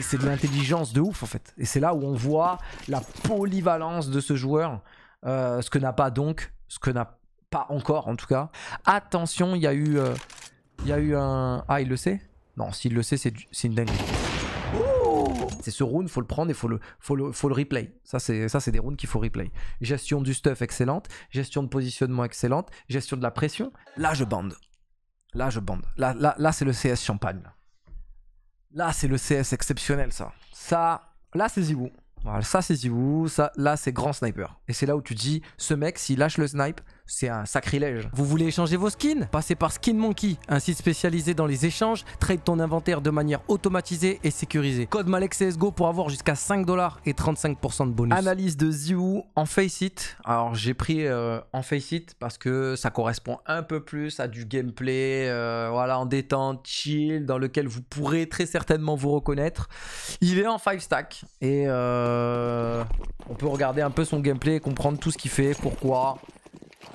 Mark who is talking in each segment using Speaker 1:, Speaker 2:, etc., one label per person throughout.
Speaker 1: C'est de l'intelligence de ouf en fait. Et c'est là où on voit la polyvalence de ce joueur, euh, ce que n'a pas donc, ce que n'a pas encore en tout cas. Attention, il y a eu, euh, il y a eu un. Ah, il le sait Non, s'il le sait, c'est une dinguerie. C'est ce round, faut le prendre et faut le, faut le, replay. Ça, c'est, ça, c'est des rounds qu'il faut replay. Gestion du stuff excellente, gestion de positionnement excellente, gestion de la pression. Là, je bande. Là, je bande. Là, là, là c'est le CS champagne. Là, c'est le CS exceptionnel, ça. Ça, là, c'est Zibou. ça, c'est vous Ça, là, c'est grand sniper. Et c'est là où tu dis, ce mec, s'il lâche le snipe, c'est un sacrilège. Vous voulez échanger vos skins Passez par Skin Monkey, un site spécialisé dans les échanges, trade ton inventaire de manière automatisée et sécurisée. Code MalekCSGO pour avoir jusqu'à 5 dollars et 35% de bonus. Analyse de Ziou en it Alors j'ai pris euh, en en it parce que ça correspond un peu plus à du gameplay, euh, voilà, en détente, chill, dans lequel vous pourrez très certainement vous reconnaître. Il est en 5 stack et euh, on peut regarder un peu son gameplay, comprendre tout ce qu'il fait, pourquoi,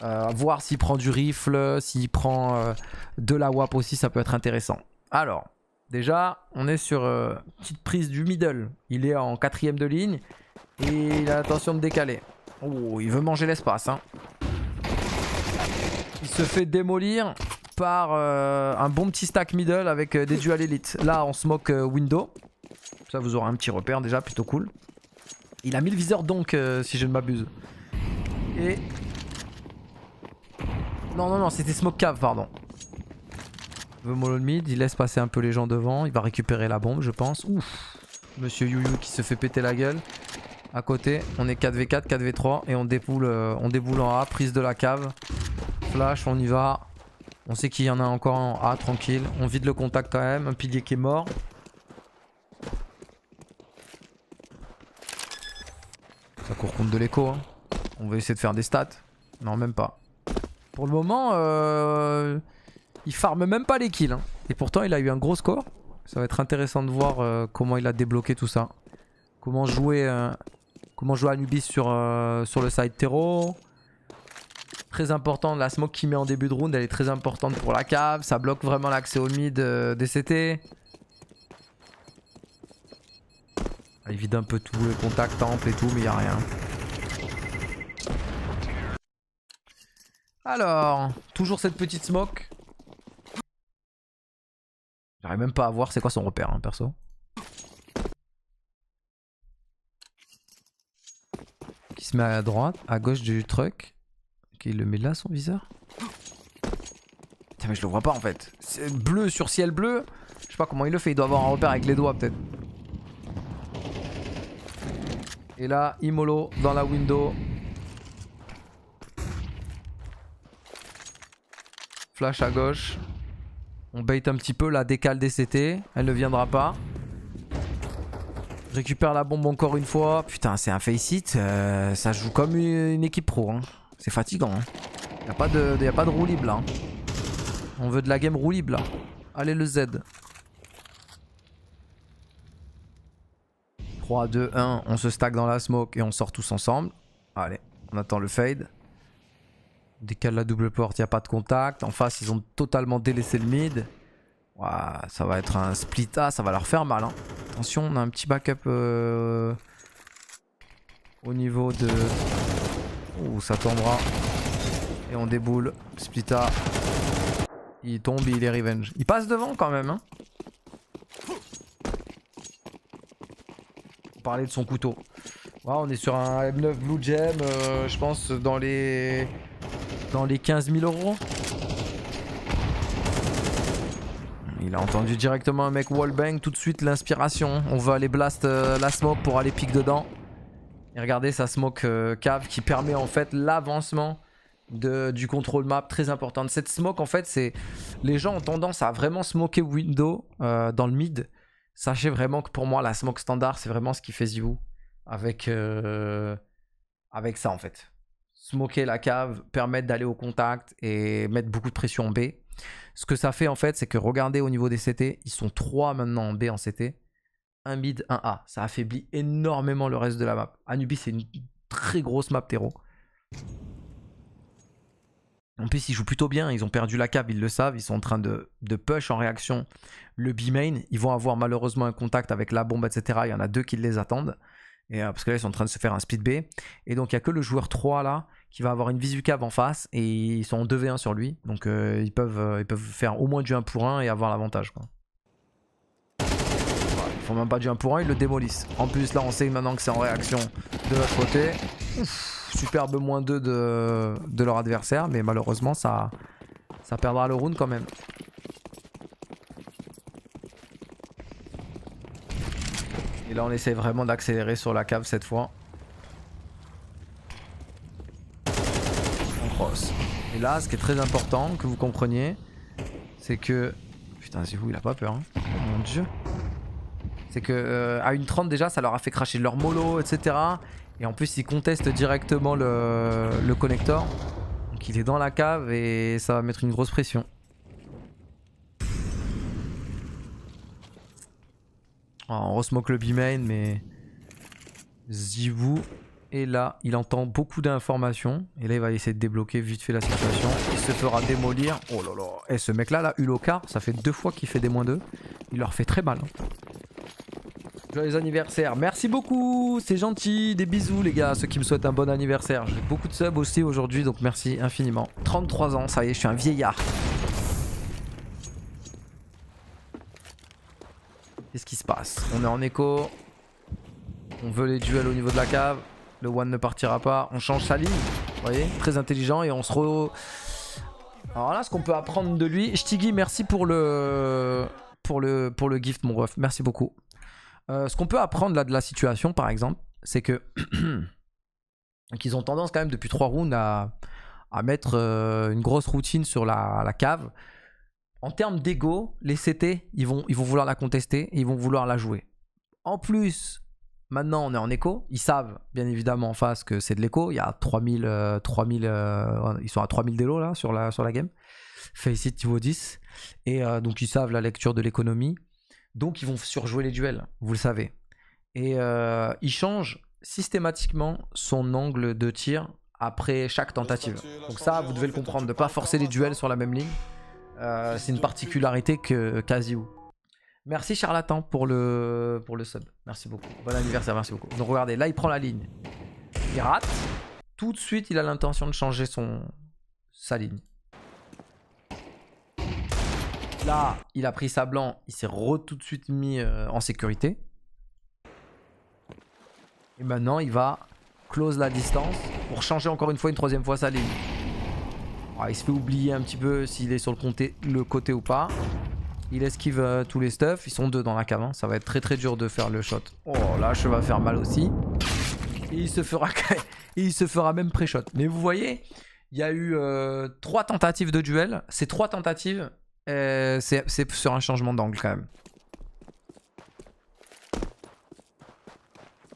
Speaker 1: euh, voir s'il prend du rifle, s'il prend euh, de la WAP aussi, ça peut être intéressant. Alors, déjà, on est sur euh, petite prise du middle. Il est en quatrième de ligne et il a l'intention de décaler. Oh, il veut manger l'espace. Hein. Il se fait démolir par un bon petit stack middle avec des dual elite. Là, on se moque window. Ça, vous aura un petit repère déjà, plutôt cool. Il a 1000 viseurs donc, si je ne m'abuse. Et non, non, non, c'était Smoke Cave, pardon. The Molon Mid, il laisse passer un peu les gens devant. Il va récupérer la bombe, je pense. Ouf. Monsieur Yuyu qui se fait péter la gueule. À côté, on est 4v4, 4v3 et on déboule, euh, on déboule en A, prise de la cave. Flash, on y va. On sait qu'il y en a encore en A, tranquille. On vide le contact quand même, un pilier qui est mort. Ça court contre de l'écho. Hein. On va essayer de faire des stats. Non, même pas. Pour le moment, euh, il farme même pas les kills. Hein. Et pourtant, il a eu un gros score. Ça va être intéressant de voir euh, comment il a débloqué tout ça. Comment jouer, euh, comment jouer Anubis sur, sur le side terreau. Très important, la smoke qu'il met en début de round, elle est très importante pour la cave. Ça bloque vraiment l'accès au mid des CT. Ah, vide un peu tout, le contact temple et tout, mais il n'y a rien. Alors, toujours cette petite smoke. J'arrive même pas à voir c'est quoi son repère, hein, perso. Qui se met à droite, à gauche du truck. Qui le met là, son viseur Putain, mais je le vois pas en fait. C'est bleu sur ciel bleu. Je sais pas comment il le fait, il doit avoir un repère avec les doigts peut-être. Et là, Imolo dans la window. Flash à gauche. On bait un petit peu, la décale CT. Elle ne viendra pas. récupère la bombe encore une fois. Putain, c'est un face hit. Euh, ça joue comme une, équipe pro. Hein. C'est fatigant. Il hein. n'y pas de, a pas de roue hein. On veut de la game roue Allez le Z. 3, 2, 1, on se stack dans la smoke et on sort tous ensemble. Allez, on attend le fade. Décale la double porte, il n'y a pas de contact. En face, ils ont totalement délaissé le mid. ça va être un split A, ça va leur faire mal. Hein. Attention, on a un petit backup euh, au niveau de... Ouh, ça tombera. Et on déboule. Split A. Il tombe, il est revenge. Il passe devant quand même. Hein. On parlait de son couteau. on est sur un M9 Blue Gem, euh, je pense dans les les 15 000 euros. Il a entendu directement un mec wallbang, tout de suite l'inspiration. On va aller blast euh, la smoke pour aller pique dedans. Et regardez sa smoke euh, cave qui permet en fait l'avancement du contrôle map très important. Cette smoke en fait c'est... Les gens ont tendance à vraiment smoker window euh, dans le mid. Sachez vraiment que pour moi la smoke standard c'est vraiment ce qui fait Zivou avec, avec ça en fait smoker la cave, permettre d'aller au contact et mettre beaucoup de pression en B. Ce que ça fait en fait, c'est que regardez au niveau des CT, ils sont 3 maintenant en B en CT. Un mid, un A. Ça affaiblit énormément le reste de la map. Anubis, c'est une très grosse map terreau. En plus, ils jouent plutôt bien. Ils ont perdu la cave, ils le savent. Ils sont en train de, de push en réaction le B-main. Ils vont avoir malheureusement un contact avec la bombe, etc. Il y en a deux qui les attendent. Et, euh, parce que là, ils sont en train de se faire un speed B. Et donc, il n'y a que le joueur 3 là qui va avoir une visu cave en face et ils sont en 2v1 sur lui. Donc, euh, ils, peuvent, euh, ils peuvent faire au moins du 1 pour 1 et avoir l'avantage. quoi. Ils font même pas du 1 pour 1, ils le démolissent. En plus, là, on sait maintenant que c'est en réaction de notre côté. superbe moins 2 de, leur adversaire, mais malheureusement, ça, ça perdra le round quand même. là on essaie vraiment d'accélérer sur la cave cette fois. Et là ce qui est très important que vous compreniez, c'est que... Putain c'est vous il a pas peur hein. Mon dieu. C'est que euh, à une 30 déjà ça leur a fait cracher leur mollo etc. Et en plus ils contestent directement le, le connecteur. Donc il est dans la cave et ça va mettre une grosse pression. On on smoke le B-main, mais... Zivou est là. Il entend beaucoup d'informations. Et là, il va essayer de débloquer vite fait la situation. Il se fera démolir. Oh là là. Et ce mec-là, là, ça fait deux fois qu'il fait des moins d'eux. Il leur fait très mal. Hein. Joyeux anniversaire. Merci beaucoup. C'est gentil. Des bisous, les gars, ceux qui me souhaitent un bon anniversaire. J'ai beaucoup de subs aussi aujourd'hui, donc merci infiniment. 33 ans, ça y est, je suis un vieillard. Qu'est-ce qui se passe On est en écho. On veut les duels au niveau de la cave. Le one ne partira pas. On change sa ligne. Vous voyez Très intelligent et on se re... Alors là, ce qu'on peut apprendre de lui... Stiggy, merci pour le... Pour le, pour le gift, mon ref. Merci beaucoup. Euh, ce qu'on peut apprendre là de la situation, par exemple, c'est que... qu'ils ont tendance quand même depuis 3 rounds à, à mettre euh, une grosse routine sur la, la cave en termes d'ego, les CT, ils vont, ils vont vouloir la contester ils vont vouloir la jouer. En plus, maintenant on est en écho. Ils savent bien évidemment en face que c'est de l'écho. Il y a 3000, 3000 euh, euh, ils sont à 3000 délos là sur la, sur la game. Faceit niveau 10. Et euh, donc ils savent la lecture de l'économie. Donc ils vont surjouer les duels, vous le savez. Et ils changent systématiquement son angle de tir après chaque tentative. Donc ça, vous devez le comprendre, de ne pas forcer les duels sur la même ligne. Euh, c'est une particularité que Casio. Merci Charlatan pour le, pour le sub. Merci beaucoup. Bon anniversaire, merci beaucoup. Donc regardez, là il prend la ligne. Il rate. Tout de suite il a l'intention de changer son sa ligne. Là, il a pris sa blanc, il s'est tout de suite mis euh, en sécurité. Et maintenant il va close la distance pour changer encore une fois une troisième fois sa ligne. Ah, il se fait oublier un petit peu s'il est sur le, côté ou pas. Il esquive euh, tous les stuffs. Ils sont deux dans la cave. Hein. Ça va être très très dur de faire le shot. Oh là, je vais faire mal aussi. Et il se fera, il se fera même pré-shot. Mais vous voyez, il y a eu euh, trois tentatives de duel. Ces trois tentatives, euh, c'est sur un changement d'angle quand même.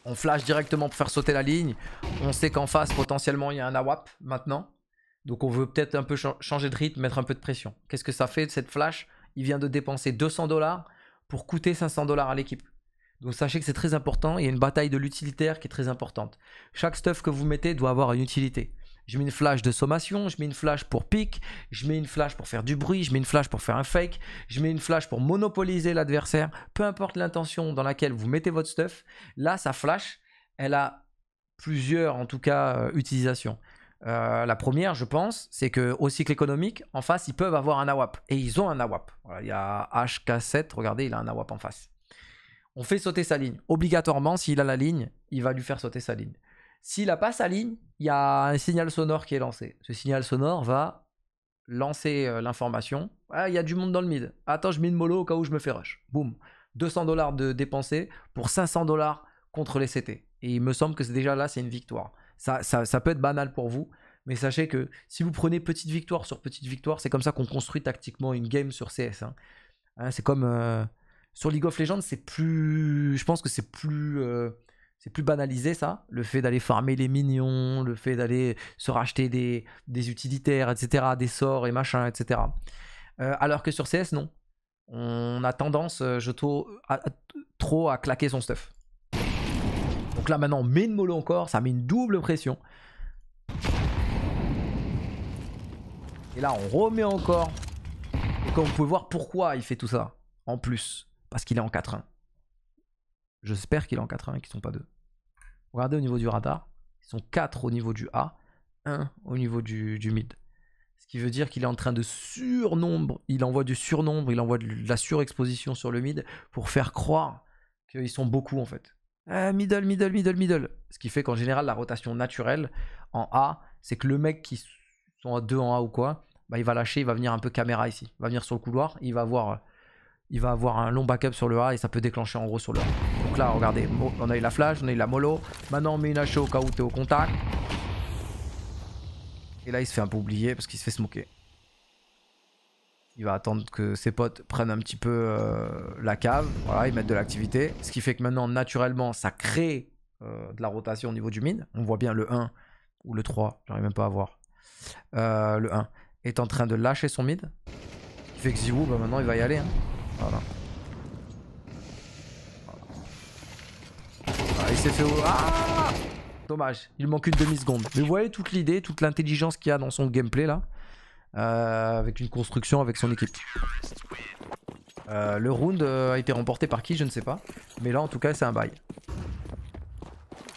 Speaker 1: On flash directement pour faire sauter la ligne. On sait qu'en face, potentiellement, il y a un AWAP maintenant. Donc on veut peut-être un peu changer de rythme, mettre un peu de pression. Qu'est-ce que ça fait cette flash Il vient de dépenser 200 dollars pour coûter 500 dollars à l'équipe. Donc sachez que c'est très important, il y a une bataille de l'utilitaire qui est très importante. Chaque stuff que vous mettez doit avoir une utilité. Je mets une flash de sommation, je mets une flash pour pique, je mets une flash pour faire du bruit, je mets une flash pour faire un fake, je mets une flash pour monopoliser l'adversaire. Peu importe l'intention dans laquelle vous mettez votre stuff, là, sa flash, elle a plusieurs, en tout cas, euh, utilisations. Euh, la première, je pense, c'est que au cycle économique, en face, ils peuvent avoir un AWAP. Et ils ont un AWAP. il y a HK7, regardez, il a un AWAP en face. On fait sauter sa ligne. Obligatoirement, s'il a la ligne, il va lui faire sauter sa ligne. S'il n'a pas sa ligne, il y a un signal sonore qui est lancé. Ce signal sonore va lancer euh, l'information. Ah, il y a du monde dans le mid. Attends, je mets une mollo au cas où je me fais rush. Boum. 200 dollars de dépensés pour 500 dollars contre les CT. Et il me semble que c'est déjà là, c'est une victoire. Ça, peut être banal pour vous, mais sachez que si vous prenez petite victoire sur petite victoire, c'est comme ça qu'on construit tactiquement une game sur CS. Hein. Hein, c'est comme euh, sur League of Legends, c'est plus, je pense que c'est plus, euh, c'est plus banalisé ça, le fait d'aller farmer les minions, le fait d'aller se racheter des, utilitaires, etc., des sorts et machin, etc. Euh, alors que sur CS, non, on a tendance, je trouve, trop à claquer son stuff là maintenant on met une mollo encore, ça met une double pression. Et là on remet encore. Et comme vous pouvez voir pourquoi il fait tout ça. En plus. Parce qu'il est en 4-1. J'espère qu'il est en 4-1 et qu'ils sont pas deux Regardez au niveau du radar. Ils sont 4 au niveau du A. 1 au niveau du, du mid. Ce qui veut dire qu'il est en train de surnombre. Il envoie du surnombre, il envoie de la surexposition sur le mid pour faire croire qu'ils sont beaucoup en fait. Euh, middle, middle, middle, middle. Ce qui fait qu'en général, la rotation naturelle en A, c'est que le mec qui sont à 2 en A ou quoi, bah, il va lâcher, il va venir un peu caméra ici. Il va venir sur le couloir, il va avoir, euh, il va avoir un long backup sur le A et ça peut déclencher en gros sur le A. Donc là, regardez, on a eu la flash, on a eu la mollo. Maintenant, on met une HO au cas où es au contact. Et là, il se fait un peu oublier parce qu'il se fait smoker il va attendre que ses potes prennent un petit peu euh, la cave, voilà, ils mettent de l'activité. Ce qui fait que maintenant, naturellement, ça crée euh, de la rotation au niveau du mid. On voit bien le 1 ou le 3, j'arrive même pas à voir. Euh, le 1 est en train de lâcher son mid. Ce fait que Ziwu, bah, maintenant, il va y aller. Hein. Voilà. Ah, il s'est fait... Ah! Dommage, il manque une demi-seconde. Mais vous voyez toute l'idée, toute l'intelligence qu'il y a dans son gameplay là euh, avec une construction avec son équipe. Euh, le round euh, a été remporté par qui, je ne sais pas. Mais là, en tout cas, c'est un bail.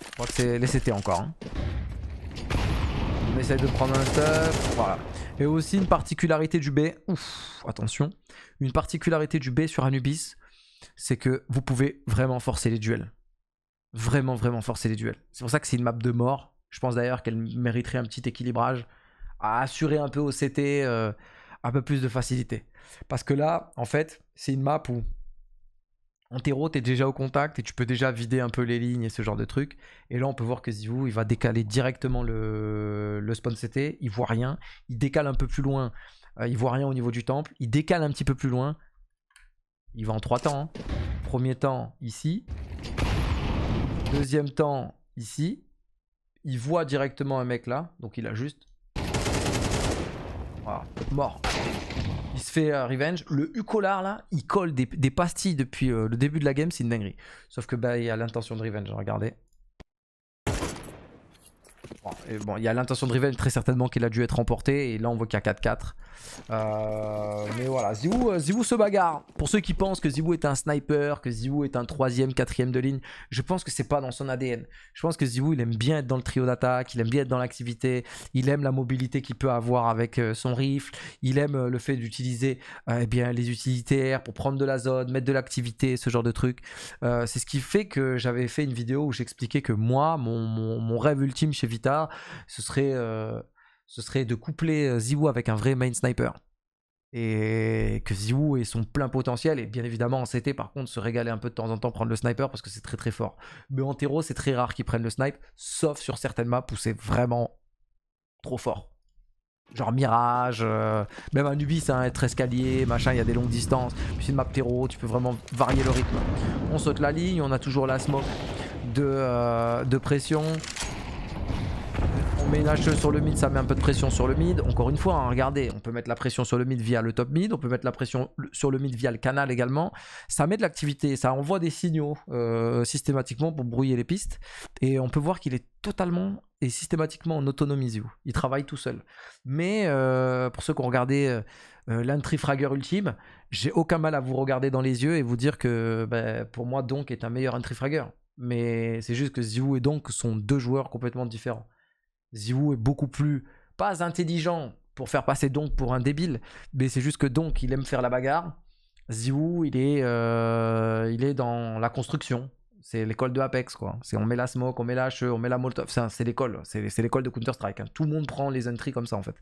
Speaker 1: Je crois que c'est les CT encore. Hein. On essaie de prendre un stuff. Voilà. Et aussi une particularité du B. Ouf, attention. Une particularité du B sur Anubis, c'est que vous pouvez vraiment forcer les duels. Vraiment, vraiment forcer les duels. C'est pour ça que c'est une map de mort. Je pense d'ailleurs qu'elle mériterait un petit équilibrage à assurer un peu au CT euh, un peu plus de facilité. Parce que là, en fait, c'est une map où en terreau, tu es déjà au contact et tu peux déjà vider un peu les lignes et ce genre de trucs. Et là, on peut voir que Zivou, il va décaler directement le, spawn CT, il voit rien, il décale un peu plus loin, euh, il voit rien au niveau du temple, il décale un petit peu plus loin, il va en trois temps. Hein. Premier temps ici, deuxième temps ici, il voit directement un mec là, donc il a juste Mort. Il se fait euh, revenge. Le Ucolar là, il colle des, pastilles depuis euh, le début de la game, c'est une dinguerie. Sauf que bah il a l'intention de revenge, regardez il y a l'intention de Riven très certainement qu'il a dû être remporté. Et là, on voit qu'il y a 4-4. Euh, mais voilà, Ziwoo, euh, se bagarre. Pour ceux qui pensent que Ziwoo est un sniper, que Ziwoo est un troisième, quatrième de ligne, je pense que c'est pas dans son ADN. Je pense que Ziwoo, il aime bien être dans le trio d'attaque, il aime bien être dans l'activité, il aime la mobilité qu'il peut avoir avec euh, son rifle, il aime le fait d'utiliser eh bien les utilitaires pour prendre de la zone, mettre de l'activité, ce genre de truc. c'est ce qui fait que j'avais fait une vidéo où j'expliquais que moi, mon, rêve ultime chez Vita, ce serait, euh, ce serait de coupler euh, Ziwoo avec un vrai main sniper. Et que Ziwoo ait son plein potentiel, et bien évidemment en CT par contre, se régaler un peu de temps en temps, prendre le sniper parce que c'est très très fort. Mais en terreau, c'est très rare qu'ils prennent le snipe, sauf sur certaines maps où c'est vraiment trop fort. Genre Mirage, euh, même un ubis hein, être escalier, machin, il y a des longues distances. Puis une map terreau, tu peux vraiment varier le rythme. On saute la ligne, on a toujours la smoke de, de pression met une sur le mid, ça met un peu de pression sur le mid. Encore une fois, hein, regardez, on peut mettre la pression sur le mid via le top mid, on peut mettre la pression sur le mid via le canal également. Ça met de l'activité, ça envoie des signaux euh, systématiquement pour brouiller les pistes. Et on peut voir qu'il est totalement et systématiquement en autonomie Il travaille tout seul. Mais euh, pour ceux qui ont regardé euh, l'Entry Fragger Ultime, j'ai aucun mal à vous regarder dans les yeux et vous dire que ben, pour moi, donc est un meilleur Entry Fragger. Mais c'est juste que ziu et donc sont deux joueurs complètement différents. ZywOo est beaucoup plus, pas intelligent pour faire passer donc pour un débile, mais c'est juste que donc il aime faire la bagarre. ZywOo il est, euh, il est dans la construction. C'est l'école de Apex, quoi. C'est on met la smoke, on met la on met la Molotov. C'est l'école. C'est l'école de Counter-Strike. Hein. Tout le monde prend les entries comme ça, en fait.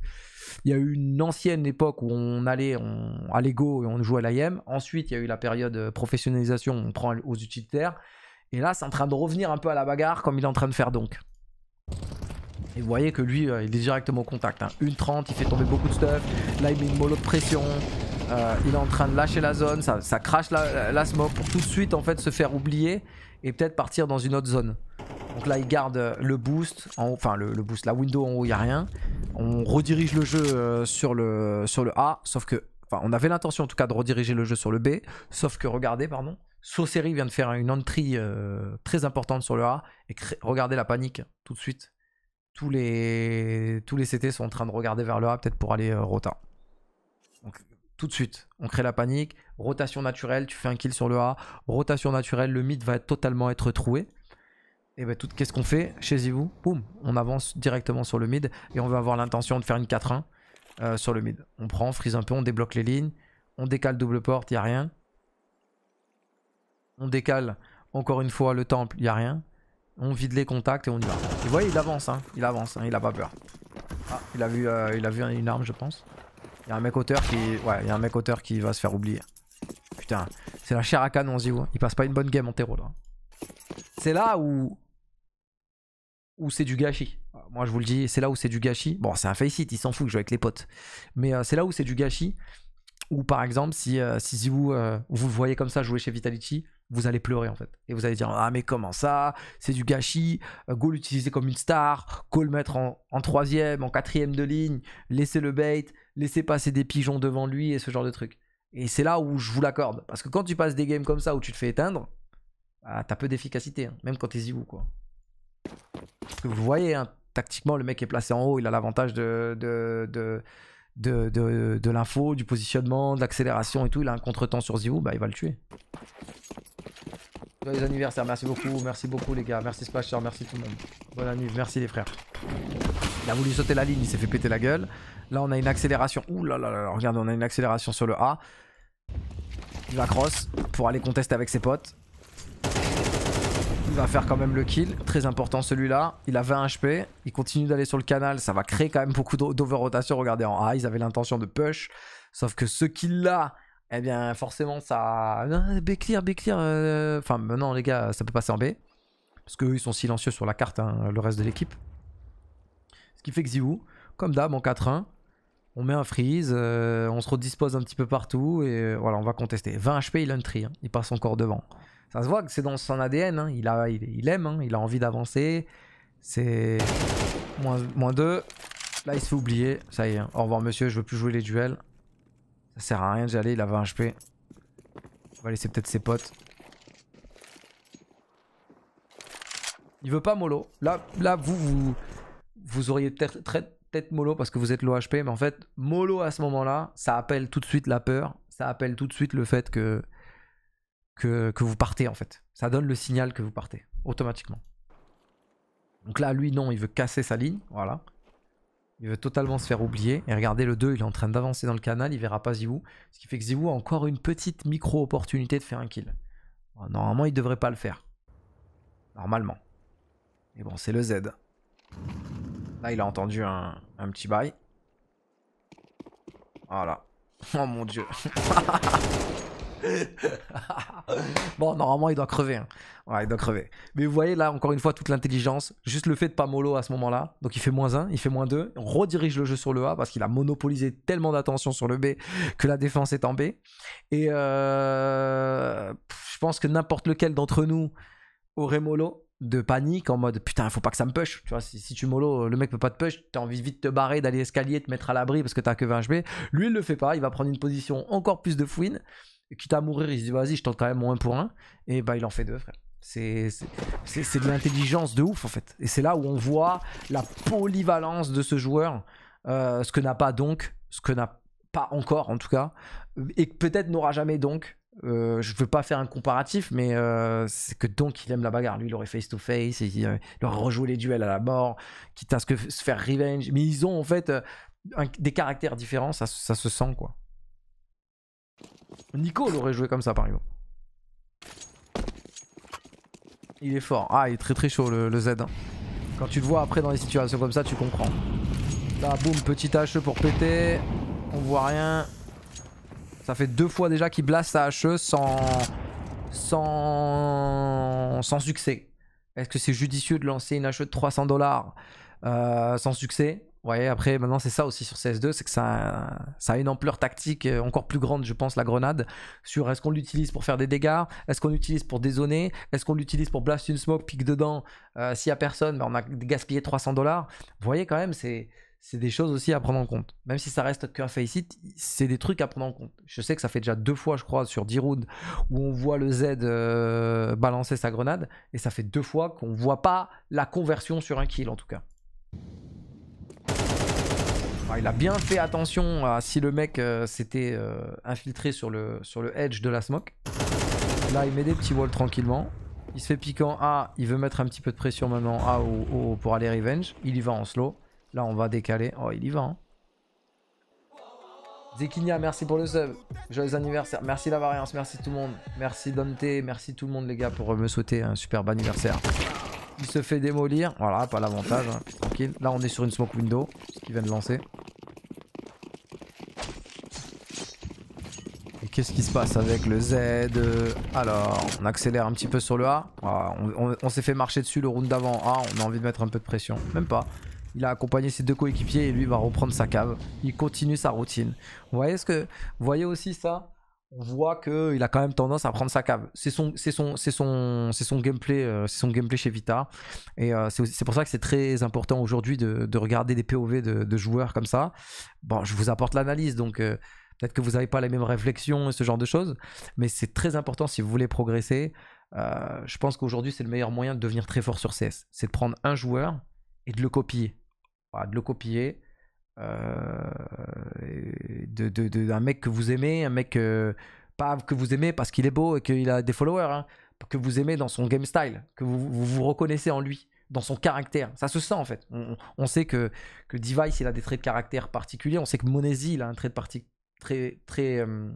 Speaker 1: Il y a eu une ancienne époque où on allait on, à l'ego et on jouait à l'IM. Ensuite, il y a eu la période professionnalisation, on prend aux utilitaires. Et là, c'est en train de revenir un peu à la bagarre comme il est en train de faire donc. Et vous voyez que lui, euh, il est directement au contact. 1.30, hein. Une 30, il fait tomber beaucoup de stuff. Là, il met une mollo de pression. Euh, il est en train de lâcher la zone. Ça, crache la, smoke pour tout de suite en fait se faire oublier et peut-être partir dans une autre zone. Donc là, il garde euh, le boost, enfin le, boost, la window en haut, il n'y a rien. On redirige le jeu sur, le, sur le A, sauf que, enfin, on avait l'intention en tout cas de rediriger le jeu sur le B, sauf que, regardez, pardon, Saucery vient de faire une entrée très importante sur le A, et regardez la panique tout de suite tous les, tous les CT sont en train de regarder vers le A, peut-être pour aller euh, rota. tout de suite, on crée la panique. Rotation naturelle, tu fais un kill sur le A. Rotation naturelle, le mid va totalement être troué. Et ben tout, qu'est-ce qu'on fait chez vous Boum, on avance directement sur le mid et on va avoir l'intention de faire une 4-1 euh, sur le mid. On prend, on freeze un peu, on débloque les lignes, on décale double porte, il n'y a rien. On décale encore une fois le temple, il n'y a rien. On vide les contacts et on y va. vous voyez, il avance, hein. Il avance, hein. Il a pas peur. Ah, il a vu, euh, il a vu une arme, je pense. Il y a un mec auteur qui, ouais, il a un mec auteur qui va se faire oublier. Putain, c'est la chair à canon, Zio. Hein. Il passe pas une bonne game en terreau C'est là où, où c'est du gâchis. Moi, je vous le dis, c'est là où c'est du gâchis. Bon, c'est un face il s'en fout que je joue avec les potes. Mais euh, c'est là où c'est du gâchis. Ou par exemple, si, euh, euh, vous le voyez comme ça jouer chez Vitality, vous allez pleurer en fait. Et vous allez dire Ah, mais comment ça C'est du gâchis. Euh, go l'utiliser comme une star. Go le mettre en, troisième, en quatrième de ligne. laisser le bait. laisser passer des pigeons devant lui et ce genre de trucs. Et c'est là où je vous l'accorde. Parce que quand tu passes des games comme ça où tu te fais éteindre, bah, t'as peu d'efficacité. Hein, même quand t'es Zivou, quoi. vous voyez, hein, tactiquement, le mec est placé en haut. Il a l'avantage de, de de, l'info, du positionnement, de l'accélération et tout, il a un contretemps sur Ziou, bah il va le tuer. Joyeux anniversaire, merci beaucoup, merci beaucoup les gars, merci Splasher, merci tout le monde. Bonne nuit merci les frères. Il a voulu sauter la ligne, il s'est fait péter la gueule. Là on a une accélération, ouh là là là, regarde on a une accélération sur le A. Il va cross pour aller contester avec ses potes. Il va faire quand même le kill. Très important celui-là. Il a 20 HP. Il continue d'aller sur le canal. Ça va créer quand même beaucoup d'overrotation. Regardez en A, ils avaient l'intention de push. Sauf que ce kill-là, eh bien forcément ça... B clear, B euh, Enfin euh, non les gars, ça peut passer en B. Parce qu'eux ils sont silencieux sur la carte, hein, le reste de l'équipe. Ce qui fait que Ziwu, comme d'hab en 4-1, on met un freeze, euh, on se redispose un petit peu partout et voilà, on va contester. 20 HP, il a un hein. il passe encore devant. Ça se voit que c'est dans son ADN, hein. il, a, il, aime, hein. il a envie d'avancer. C'est... Moins, deux Là, il se fait oublier. Ça y est. Au revoir, monsieur. Je veux plus jouer les duels. Ça sert à rien d'y aller. Il a 20 HP. On va laisser peut-être ses potes. Il veut pas mollo. Là, là vous, vous, vous auriez peut-être mollo parce que vous êtes low HP. Mais en fait, mollo à ce moment-là, ça appelle tout de suite la peur. Ça appelle tout de suite le fait que que, vous partez en fait. Ça donne le signal que vous partez, automatiquement. Donc là, lui, non, il veut casser sa ligne, voilà. Il veut totalement se faire oublier. Et regardez, le 2, il est en train d'avancer dans le canal, il verra pas Ziwu. Ce qui fait que Ziwu a encore une petite micro-opportunité de faire un kill. normalement, il devrait pas le faire. Normalement. Et bon, c'est le Z. Là, il a entendu un, un petit bail. Voilà. Oh mon dieu. bon, normalement, il doit crever. Hein. il doit crever. Mais vous voyez là, encore une fois, toute l'intelligence. Juste le fait de pas mollo à ce moment-là. Donc il fait moins 1, il fait moins 2. On redirige le jeu sur le A parce qu'il a monopolisé tellement d'attention sur le B que la défense est en B. Et euh, je pense que n'importe lequel d'entre nous aurait mollo de panique en mode putain faut pas que ça me push tu vois si, si tu mollo le mec peut pas te push t'as envie vite de te barrer d'aller escalier te mettre à l'abri parce que t'as que 20 HB lui il le fait pas il va prendre une position encore plus de fouine quitte à mourir, il se dit vas-y, je tente quand même mon pour un. Et bah, il en fait deux, frère. C'est de l'intelligence de ouf, en fait. Et c'est là où on voit la polyvalence de ce joueur, euh, ce que n'a pas donc, ce que n'a pas encore, en tout cas, et peut-être n'aura jamais donc. Je euh, je veux pas faire un comparatif, mais euh, c'est que donc il aime la bagarre. Lui, il aurait face to face, il, aurait rejoué les duels à la mort, quitte à ce que se faire revenge. Mais ils ont en fait des caractères différents, ça, ça se sent quoi. Nico l'aurait joué comme ça par exemple. Il est fort. Ah, il est très très chaud le, Z. Hein. Quand tu le vois après dans des situations comme ça, tu comprends. Là, boum, petite HE pour péter. On voit rien. Ça fait deux fois déjà qu'il blast sa HE sans... sans... sans succès. Est-ce que c'est judicieux de lancer une HE de 300 dollars euh, sans succès voyez, après, maintenant, c'est ça aussi sur CS2, c'est que ça, ça a une ampleur tactique euh, encore plus grande, je pense, la grenade. Sur est-ce qu'on l'utilise pour faire des dégâts, est-ce qu'on l'utilise pour dézoner, est-ce qu'on l'utilise pour blast une smoke, pique dedans. Euh, s'il n'y a personne, ben, on a gaspillé 300 dollars. Vous voyez, quand même, c'est. C'est des choses aussi à prendre en compte. Même si ça reste qu'un face it, c'est des trucs à prendre en compte. Je sais que ça fait déjà deux fois, je crois, sur 10 rounds, où on voit le Z euh, balancer sa grenade. Et ça fait deux fois qu'on ne voit pas la conversion sur un kill, en tout cas il a bien fait attention à si le mec euh, s'était euh, infiltré sur le, sur le edge de la smoke. Là, il met des petits walls tranquillement. Il se fait piquant. A. Ah, il veut mettre un petit peu de pression maintenant ah, ou pour aller revenge. Il y va en slow. Là, on va décaler. Oh, il y va. Hein. Zekinia, merci pour le sub. Joyeux anniversaire. Merci la variance, merci tout le monde. Merci Dante, merci tout le monde les gars pour me souhaiter un superbe anniversaire. Il se fait démolir. Voilà, pas l'avantage. Hein. Tranquille. Là, on est sur une smoke window. Ce qu'il vient de lancer. Et qu'est-ce qui se passe avec le Z euh, Alors, on accélère un petit peu sur le A. Ah, on, s'est fait marcher dessus le round d'avant. Ah, on a envie de mettre un peu de pression. Même pas. Il a accompagné ses deux coéquipiers et lui va reprendre sa cave. Il continue sa routine. Vous voyez ce que. Vous voyez aussi ça on voit qu'il a quand même tendance à prendre sa cave. C'est son, son, son, c'est son gameplay, euh, son gameplay chez Vita. Et euh, c'est, pour ça que c'est très important aujourd'hui de, regarder des POV de, joueurs comme ça. Bon, je vous apporte l'analyse, donc euh, peut-être que vous n'avez pas les mêmes réflexions et ce genre de choses, mais c'est très important si vous voulez progresser. je pense qu'aujourd'hui c'est le meilleur moyen de devenir très fort sur CS, c'est de prendre un joueur et de le copier, voilà, de le copier d'un euh, de, de, mec que vous aimez, un mec euh, pas que vous aimez parce qu'il est beau et qu'il a des followers, hein, que vous aimez dans son game style, que vous vous, reconnaissez en lui dans son caractère. Ça se sent en fait. On, on, sait que, que Device, il a des traits de caractère particuliers. On sait que Monesi, il a un trait de parti très, très, euh,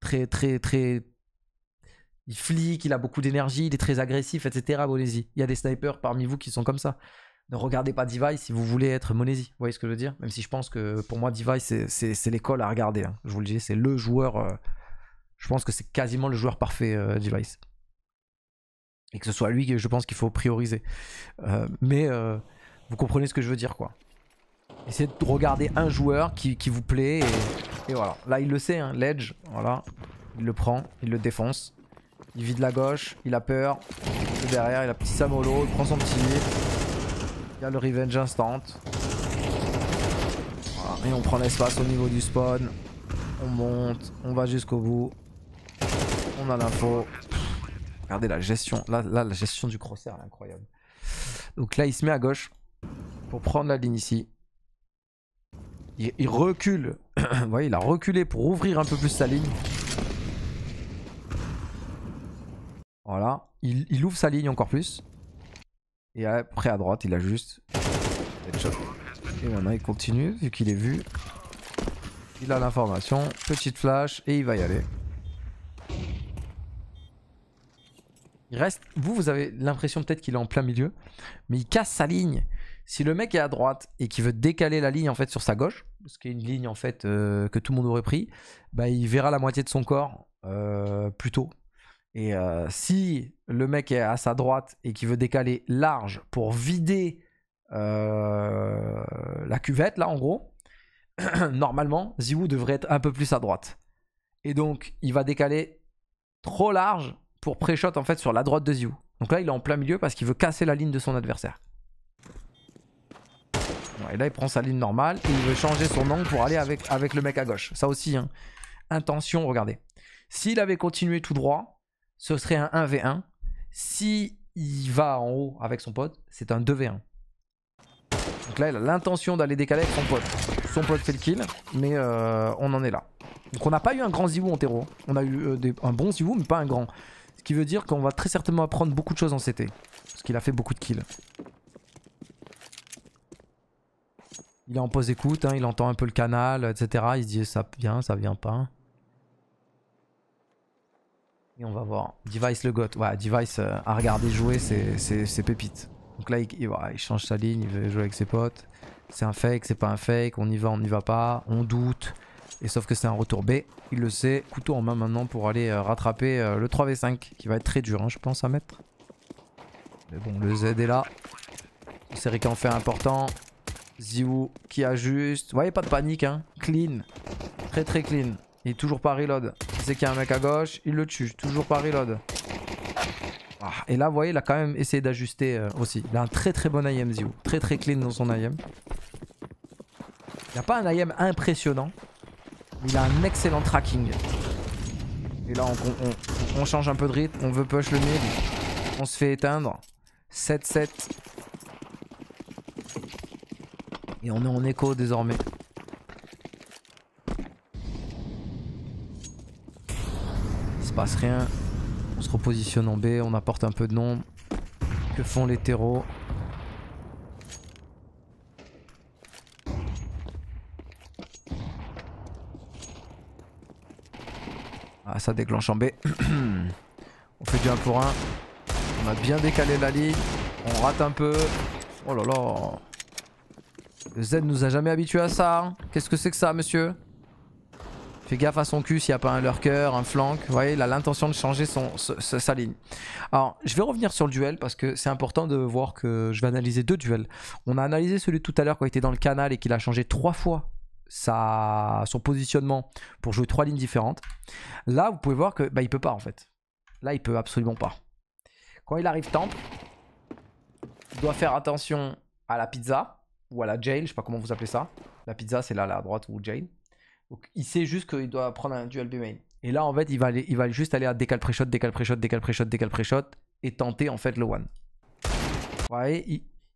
Speaker 1: très, très, très. Il flic, il a beaucoup d'énergie, il est très agressif, etc. Monesi. Il y a des snipers parmi vous qui sont comme ça ne regardez pas Device si vous voulez être Monesi. Vous voyez ce que je veux dire Même si je pense que pour moi, Device, c'est l'école à regarder. Hein. Je vous le dis, c'est le joueur. Euh, je pense que c'est quasiment le joueur parfait, euh, Device. Et que ce soit lui que je pense qu'il faut prioriser. Euh, mais vous comprenez ce que je veux dire, quoi. Essayez de regarder un joueur qui, vous plaît. Et, voilà. Là, il le sait, hein, l'edge. Voilà. Il le prend, il le défonce. Il vide la gauche, il a peur. derrière, il a petit Samolo, il prend son petit. Il y a le revenge instant. Ah, et on prend l'espace au niveau du spawn. On monte, on va jusqu'au bout. On a l'info. Regardez la gestion, là, la gestion du crosser, incroyable. Donc là, il se met à gauche pour prendre la ligne ici. Il, recule. Vous voyez, il a reculé pour ouvrir un peu plus sa ligne. Voilà. il ouvre sa ligne encore plus. Et après à droite, il a juste Et maintenant, il continue, vu qu'il est vu. Il a l'information, petite flash, et il va y aller. Il reste, vous, vous avez l'impression peut-être qu'il est en plein milieu, mais il casse sa ligne. Si le mec est à droite et qu'il veut décaler la ligne en fait sur sa gauche, ce qui est une ligne en fait euh, que tout le monde aurait pris, bah il verra la moitié de son corps plutôt. Euh, plus tôt et euh, si le mec est à sa droite et qui veut décaler large pour vider euh, la cuvette, là en gros, normalement, Ziwu devrait être un peu plus à droite. Et donc, il va décaler trop large pour pré-shot en fait sur la droite de Ziwu. Donc là, il est en plein milieu parce qu'il veut casser la ligne de son adversaire. Et là, il prend sa ligne normale et il veut changer son angle pour aller avec, avec le mec à gauche. Ça aussi, hein. intention, regardez. S'il avait continué tout droit, ce serait un 1v1. Si il va en haut avec son pote, c'est un 2v1. Donc là, il a l'intention d'aller décaler avec son pote. Son pote fait le kill, mais euh, on en est là. Donc on n'a pas eu un grand Zivou en terreau. On a eu euh, un bon Ziwoo, mais pas un grand. Ce qui veut dire qu'on va très certainement apprendre beaucoup de choses en CT. Parce qu'il a fait beaucoup de kills. Il est en pause écoute, hein, il entend un peu le canal, etc. Il se dit ça vient, ça vient pas. Et on va voir. Device le got Ouais, Device euh, à regarder jouer, c'est pépite. Donc là, il, change sa ligne, il veut jouer avec ses potes. C'est un fake, c'est pas un fake. On y va, on n'y va pas. On doute. Et sauf que c'est un retour B. Il le sait. Couteau en main maintenant pour aller euh, rattraper euh, le 3v5 qui va être très dur, hein, je pense, à mettre. Mais bon, le Z est là. C'est en fait important. Ziou qui ajuste. Vous voyez, pas de panique, hein. Clean. Très très clean. Il est toujours pas reload. Il sait qu'il y a un mec à gauche, il le tue. Toujours pas reload. Ah, et là, vous voyez, il a quand même essayé d'ajuster euh, aussi. Il a un très très bon IM, Zio. Très très clean dans son IM. Il n'a pas un IM impressionnant. il a un excellent tracking. Et là, on, on, change un peu de rythme. On veut push le mid. On se fait éteindre. 7-7. Et on est en écho désormais. passe rien. On se repositionne en B, on apporte un peu de nombre. Que font les terreaux Ah ça déclenche en B. on fait du 1 pour 1. On a bien décalé la ligne. On rate un peu. Oh là là. Le Z nous a jamais habitué à ça. Hein. Qu'est-ce que c'est que ça monsieur gaffe à son cul s'il n'y a pas un lurker, un flank. Vous voyez, il a l'intention de changer son, sa, ligne. Alors, je vais revenir sur le duel parce que c'est important de voir que je vais analyser deux duels. On a analysé celui tout à l'heure quand il était dans le canal et qu'il a changé trois fois sa, son positionnement pour jouer trois lignes différentes. Là, vous pouvez voir que bah, il peut pas en fait. Là, il peut absolument pas. Quand il arrive temple, il doit faire attention à la pizza ou à la jail, je sais pas comment vous appelez ça. La pizza, c'est là, là à droite ou jail. Donc, il sait juste qu'il doit prendre un dual B-main. Et là, en fait, il va, il va juste aller à décal pré-shot, décal pré-shot, décal pré-shot, décal pré-shot et tenter en fait le one. Vous voyez,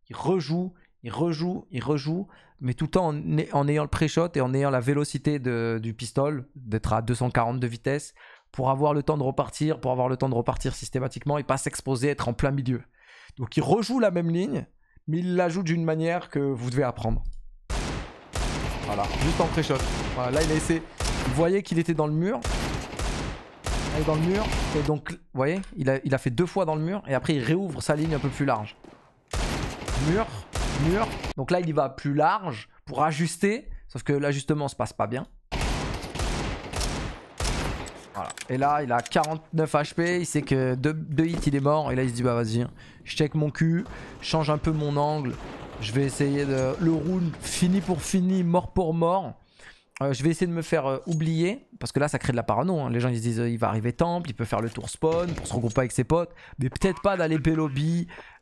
Speaker 1: il, rejoue, il rejoue, il rejoue, mais tout le temps en, en ayant le pré-shot et en ayant la vélocité du pistol, d'être à 240 de vitesse, pour avoir le temps de repartir, pour avoir le temps de repartir systématiquement et pas s'exposer, être en plein milieu. Donc il rejoue la même ligne, mais il la joue d'une manière que vous devez apprendre. Voilà, juste en pré-shot. Voilà, là il a essayé. Vous voyez qu'il était dans le mur. il est dans le mur. Et donc, vous voyez, il a, il a fait deux fois dans le mur. Et après, il réouvre sa ligne un peu plus large. Mur, mur. Donc là, il y va plus large pour ajuster. Sauf que l'ajustement se passe pas bien. Voilà. Et là, il a 49 HP. Il sait que deux hits, il est mort. Et là, il se dit, bah vas-y, je check mon cul, change un peu mon angle. Je vais essayer de... Le round, fini pour fini, mort pour mort. Euh, je vais essayer de me faire euh, oublier, parce que là ça crée de la parano. Hein. Les gens ils se disent euh, il va arriver temple, il peut faire le tour spawn pour se regrouper avec ses potes, mais peut-être pas d'aller b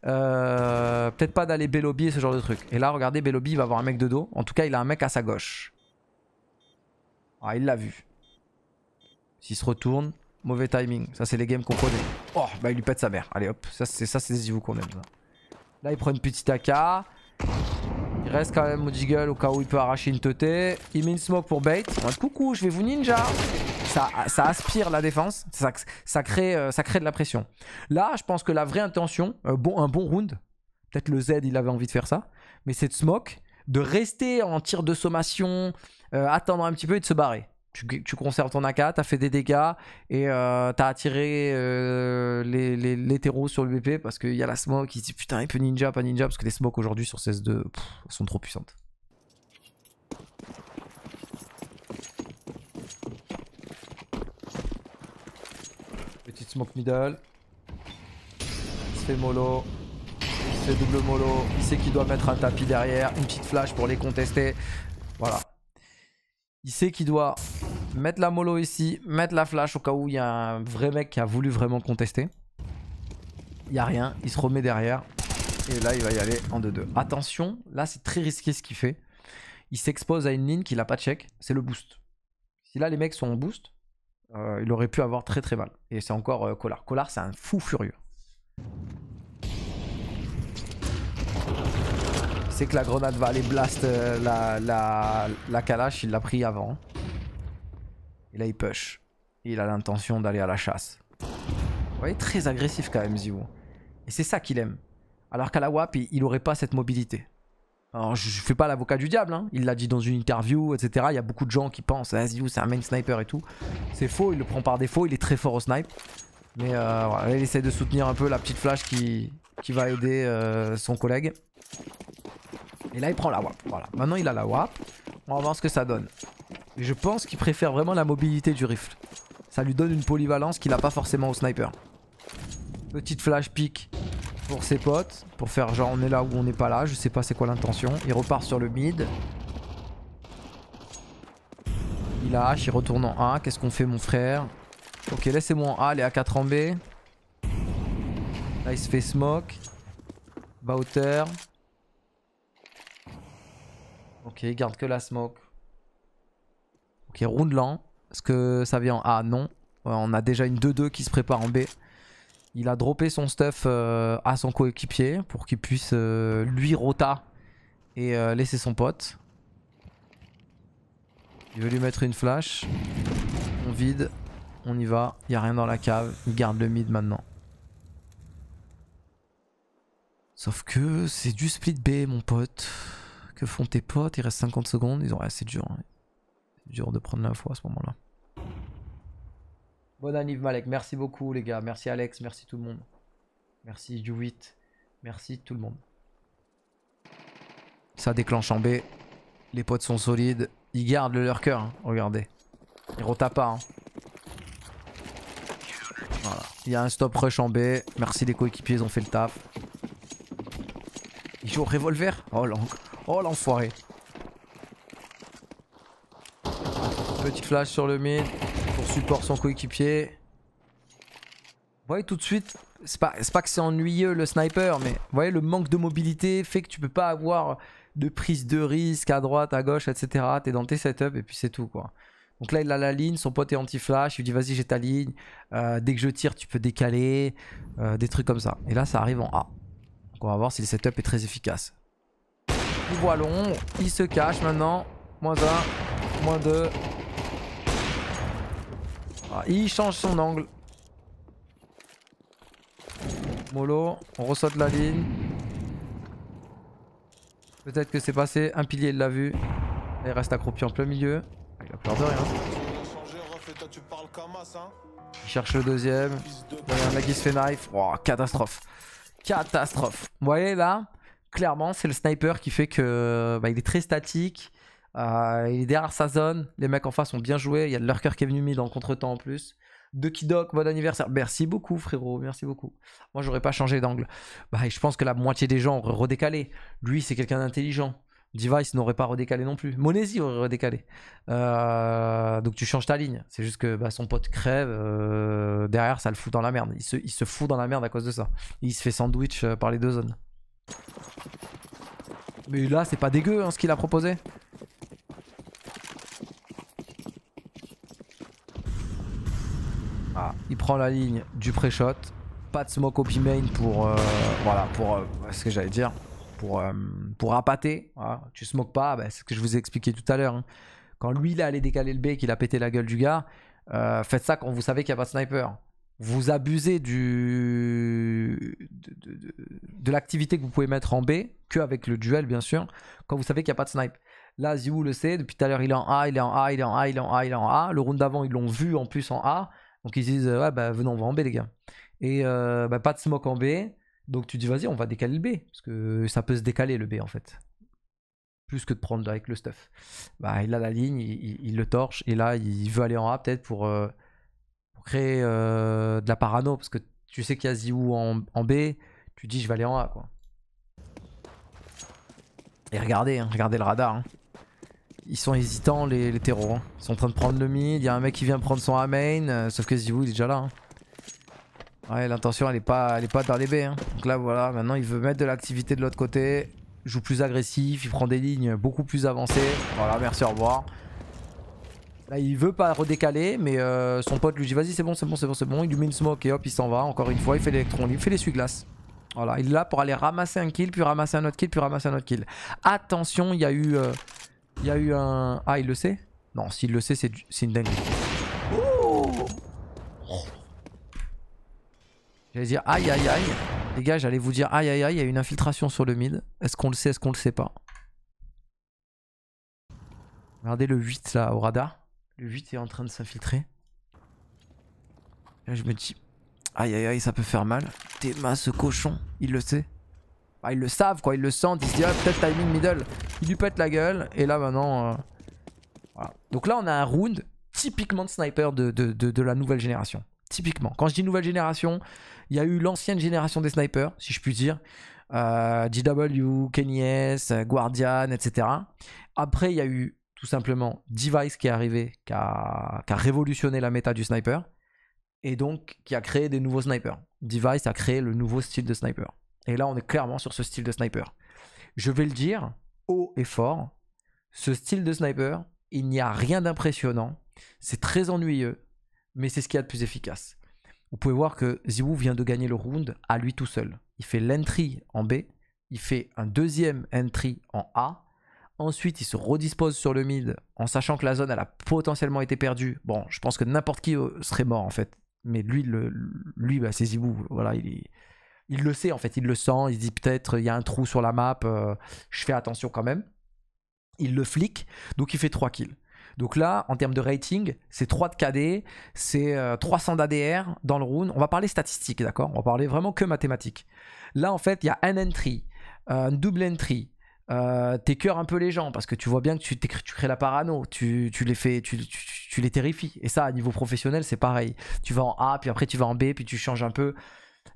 Speaker 1: peut-être pas d'aller b et ce genre de truc. Et là regardez, b il va avoir un mec de dos, en tout cas il a un mec à sa gauche. Ah il l'a vu. S'il se retourne, mauvais timing, ça c'est les games qu'on connaît. Oh bah il lui pète sa mère, allez hop, ça c'est ça c'est qu'on aime. Là il prend une petite AK, il reste quand même au jiggle au cas où il peut arracher une teuté. Il met une smoke pour bait. coucou, je vais vous ninja. Ça, aspire la défense. Ça, crée, euh, ça crée de la pression. Là, je pense que la vraie intention, euh, un bon, round, peut-être le Z, il avait envie de faire ça, mais c'est de smoke, de rester en tir de sommation, euh, attendre un petit peu et de se barrer. Tu, conserves ton AK, t'as fait des dégâts et euh, t'as attiré euh, les, les, sur le BP parce qu'il y a la smoke qui dit putain il peut ninja, pas ninja parce que les smokes aujourd'hui sur CS2 sont trop puissantes. Petite smoke middle. Il se fait mollo. Il fait double mollo. Il sait qu'il doit mettre un tapis derrière. Une petite flash pour les contester. Voilà. Il sait qu'il doit mettre la mollo ici, mettre la flash au cas où il y a un vrai mec qui a voulu vraiment contester.
Speaker 2: Il n'y a rien, il se
Speaker 1: remet derrière. Et là, il va y aller en 2-2. Attention, là, c'est très risqué ce qu'il fait. Il s'expose à une ligne qu'il n'a pas check, c'est le boost. Si là, les mecs sont en boost, euh, il aurait pu avoir très très mal. Et c'est encore Collard. Euh, Collard, c'est un fou furieux. C'est que la grenade va aller blast euh, la, la, il l'a pris avant. Et là il push. Il a l'intention d'aller à la chasse. Vous voyez, très agressif quand même Zivo. Et c'est ça qu'il aime. Alors qu'à la WAP, il aurait pas cette mobilité. Alors je, ne fais pas l'avocat du diable, hein. il l'a dit dans une interview, etc. Il y a beaucoup de gens qui pensent, ah, c'est un main sniper et tout. C'est faux, il le prend par défaut, il est très fort au snipe. Mais euh, voilà, il essaie de soutenir un peu la petite flash qui, qui va aider euh, son collègue. Et là il prend la WAP. Voilà. Maintenant il a la WAP. On va voir ce que ça donne. Et je pense qu'il préfère vraiment la mobilité du rifle. Ça lui donne une polyvalence qu'il n'a pas forcément au sniper. Petite flash pick pour ses potes. Pour faire genre on est là ou on n'est pas là. Je sais pas c'est quoi l'intention. Il repart sur le mid. Il lâche, il retourne en A. Qu'est-ce qu'on fait mon frère Ok laissez-moi en A, les A4 en B. Là il se fait smoke. bowter Ok, garde que la smoke. Ok, round lent. Est-ce que ça vient en A Non. Euh, on a déjà une 2-2 qui se prépare en B. Il a droppé son stuff euh, à son coéquipier pour qu'il puisse euh, lui rota et laisser son pote. Il veut lui mettre une flash. On vide. On y va. Il n'y a rien dans la cave. Il garde le mid maintenant. Sauf que c'est du split B mon pote que font tes potes, il reste 50 secondes, ils ont assez ah, c'est dur. Hein. C'est dur de prendre l'info à ce moment-là. Bon anniv Malek, merci beaucoup les gars, merci Alex, merci tout le monde. Merci Juwit. merci tout le monde. Ça déclenche en B, les potes sont solides, ils gardent leur cœur, hein. regardez. Ils retapent pas. Hein. Il y a un stop rush en B, merci les coéquipiers, ils ont fait le taf. Ils jouent au revolver Oh l'encre. Oh l'enfoiré. Petit flash sur le mid pour support son coéquipier. Vous voyez tout de suite, c'est pas, pas que c'est ennuyeux le sniper, mais vous voyez le manque de mobilité fait que tu peux pas avoir de prise de risque à droite, à gauche, etc. T'es dans tes setups et puis c'est tout quoi. Donc là, il a la ligne, son pote est anti-flash, il lui dit vas-y, j'ai ta ligne, euh, dès que je tire, tu peux décaler, euh, des trucs comme ça. Et là, ça arrive en A. Donc on va voir si le setup est très efficace. Il voit l'ombre, Il se cache maintenant. Moins 1, moins 2. Ah, il change son angle. Molo, on de la ligne. Peut-être que c'est passé, un pilier il l'a vu. il reste accroupi en plein milieu. Ah, il a peur de rien. Il cherche le deuxième. Il y a qui se fait knife. catastrophe. Catastrophe. Vous voyez là clairement, c'est le sniper qui fait que bah, il est très statique. Euh, il est derrière sa zone. Les mecs en face ont bien joué. Il y a le lurker qui est venu mis en contretemps en plus. De Doc, bon anniversaire. Merci beaucoup, frérot. Merci beaucoup. Moi, j'aurais pas changé d'angle. Bah, je pense que la moitié des gens auraient redécalé. Lui, c'est quelqu'un d'intelligent. Device n'aurait pas redécalé non plus. Monesi aurait redécalé. Euh, donc tu changes ta ligne. C'est juste que bah, son pote crève. Euh, derrière, ça le fout dans la merde. il se fout dans la merde à cause de ça. Il se fait sandwich par les deux zones. Mais là, c'est pas dégueu hein, ce qu'il a proposé. Ah, il prend la ligne du pré-shot. Pas de smoke au main pour. Euh, voilà, pour. Euh, ce que j'allais dire. Pour, euh, pour appâter. Ah, tu smokes pas, bah, c'est ce que je vous ai expliqué tout à l'heure. Hein. Quand lui, il est allé décaler le B qu'il a pété la gueule du gars, faites ça quand vous savez qu'il n'y a pas de sniper vous abusez du, de, l'activité que vous pouvez mettre en B, que avec le duel bien sûr, quand vous savez qu'il n'y a pas de snipe. Là, Ziou le sait, depuis tout à l'heure il est en A, il est en A, il est en A, il est en A, en A. Le round d'avant, ils l'ont vu en plus en A. Donc ils disent, ouais, bah venons, on va en B les gars. Et euh, bah, pas de smoke en B. Donc tu dis, vas-y, on va décaler le B. Parce que ça peut se décaler le B en fait. Plus que de prendre avec le stuff. Bah, il a la ligne, il, le torche, et là, il veut aller en A peut-être pour. Euh, Créer euh, de la parano, parce que tu sais qu'il y a Ziou en, en, B, tu dis je vais aller en A quoi. Et regardez, hein, regardez le radar. Hein. Ils sont hésitants les, les terreaux. Hein. Ils sont en train de prendre le mid, il y a un mec qui vient prendre son A main, euh, sauf que Ziou il est déjà là. Ouais l'intention elle est pas elle est pas dans les B. Donc là voilà, maintenant il veut mettre de l'activité de l'autre côté. Joue plus agressif, il prend des lignes beaucoup plus avancées. Voilà, merci, au revoir. Là, il veut pas redécaler, mais euh, son pote lui dit vas-y, c'est bon, c'est bon, c'est bon, c'est bon. Il lui met une smoke et hop, il s'en va. Encore une fois, il fait l'électron, il fait l'essuie-glace. Voilà, il est là pour aller ramasser un kill, puis ramasser un autre kill, puis ramasser un autre kill. Attention, il y a eu. Euh, il y a eu un. Ah, il le sait Non, s'il le sait, c'est une dingue. J'allais dire aïe aïe aïe. Les gars, j'allais vous dire aïe aïe aïe, il y a une infiltration sur le mid. Est-ce qu'on le sait, est-ce qu'on le sait pas Regardez le 8 là au radar. Le 8 est en train de s'infiltrer. Là, je me dis, aïe aïe aïe, ça peut faire mal. Théma, ce cochon, il le sait. Bah, ils le savent quoi, ils le sentent, ils se disent, ah, peut-être timing middle. Il lui pète la gueule, et là maintenant. Euh, voilà. Donc là, on a un round typiquement de sniper de, la nouvelle génération. Typiquement. Quand je dis nouvelle génération, il y a eu l'ancienne génération des snipers, si je puis dire. DW, euh, Kenny S, Guardian, etc. Après, il y a eu tout simplement Device qui est arrivé, qui a, révolutionné la méta du sniper, et donc qui a créé des nouveaux snipers. Device a créé le nouveau style de sniper. Et là, on est clairement sur ce style de sniper. Je vais le dire haut et fort, ce style de sniper, il n'y a rien d'impressionnant, c'est très ennuyeux, mais c'est ce qu'il y a de plus efficace. Vous pouvez voir que Ziwoo vient de gagner le round à lui tout seul. Il fait l'entry en B, il fait un deuxième entry en A, Ensuite, il se redispose sur le mid en sachant que la zone elle a potentiellement été perdue. Bon, je pense que n'importe qui euh, serait mort en fait. Mais lui, le, lui bah, c'est Voilà, il, il, le sait en fait, il le sent. Il dit peut-être il y a un trou sur la map, euh, je fais attention quand même. Il le flic, donc il fait 3 kills. Donc là, en termes de rating, c'est 3 de KD, c'est 300 euh, d'ADR dans le round. On va parler statistiques, d'accord On va parler vraiment que mathématiques. Là, en fait, il y a un entry, un double entry, euh, t'es t'écœures un peu les gens parce que tu vois bien que tu, crées la parano, tu, les fais, tu, les terrifies. Et ça, à niveau professionnel, c'est pareil. Tu vas en A, puis après tu vas en B, puis tu changes un peu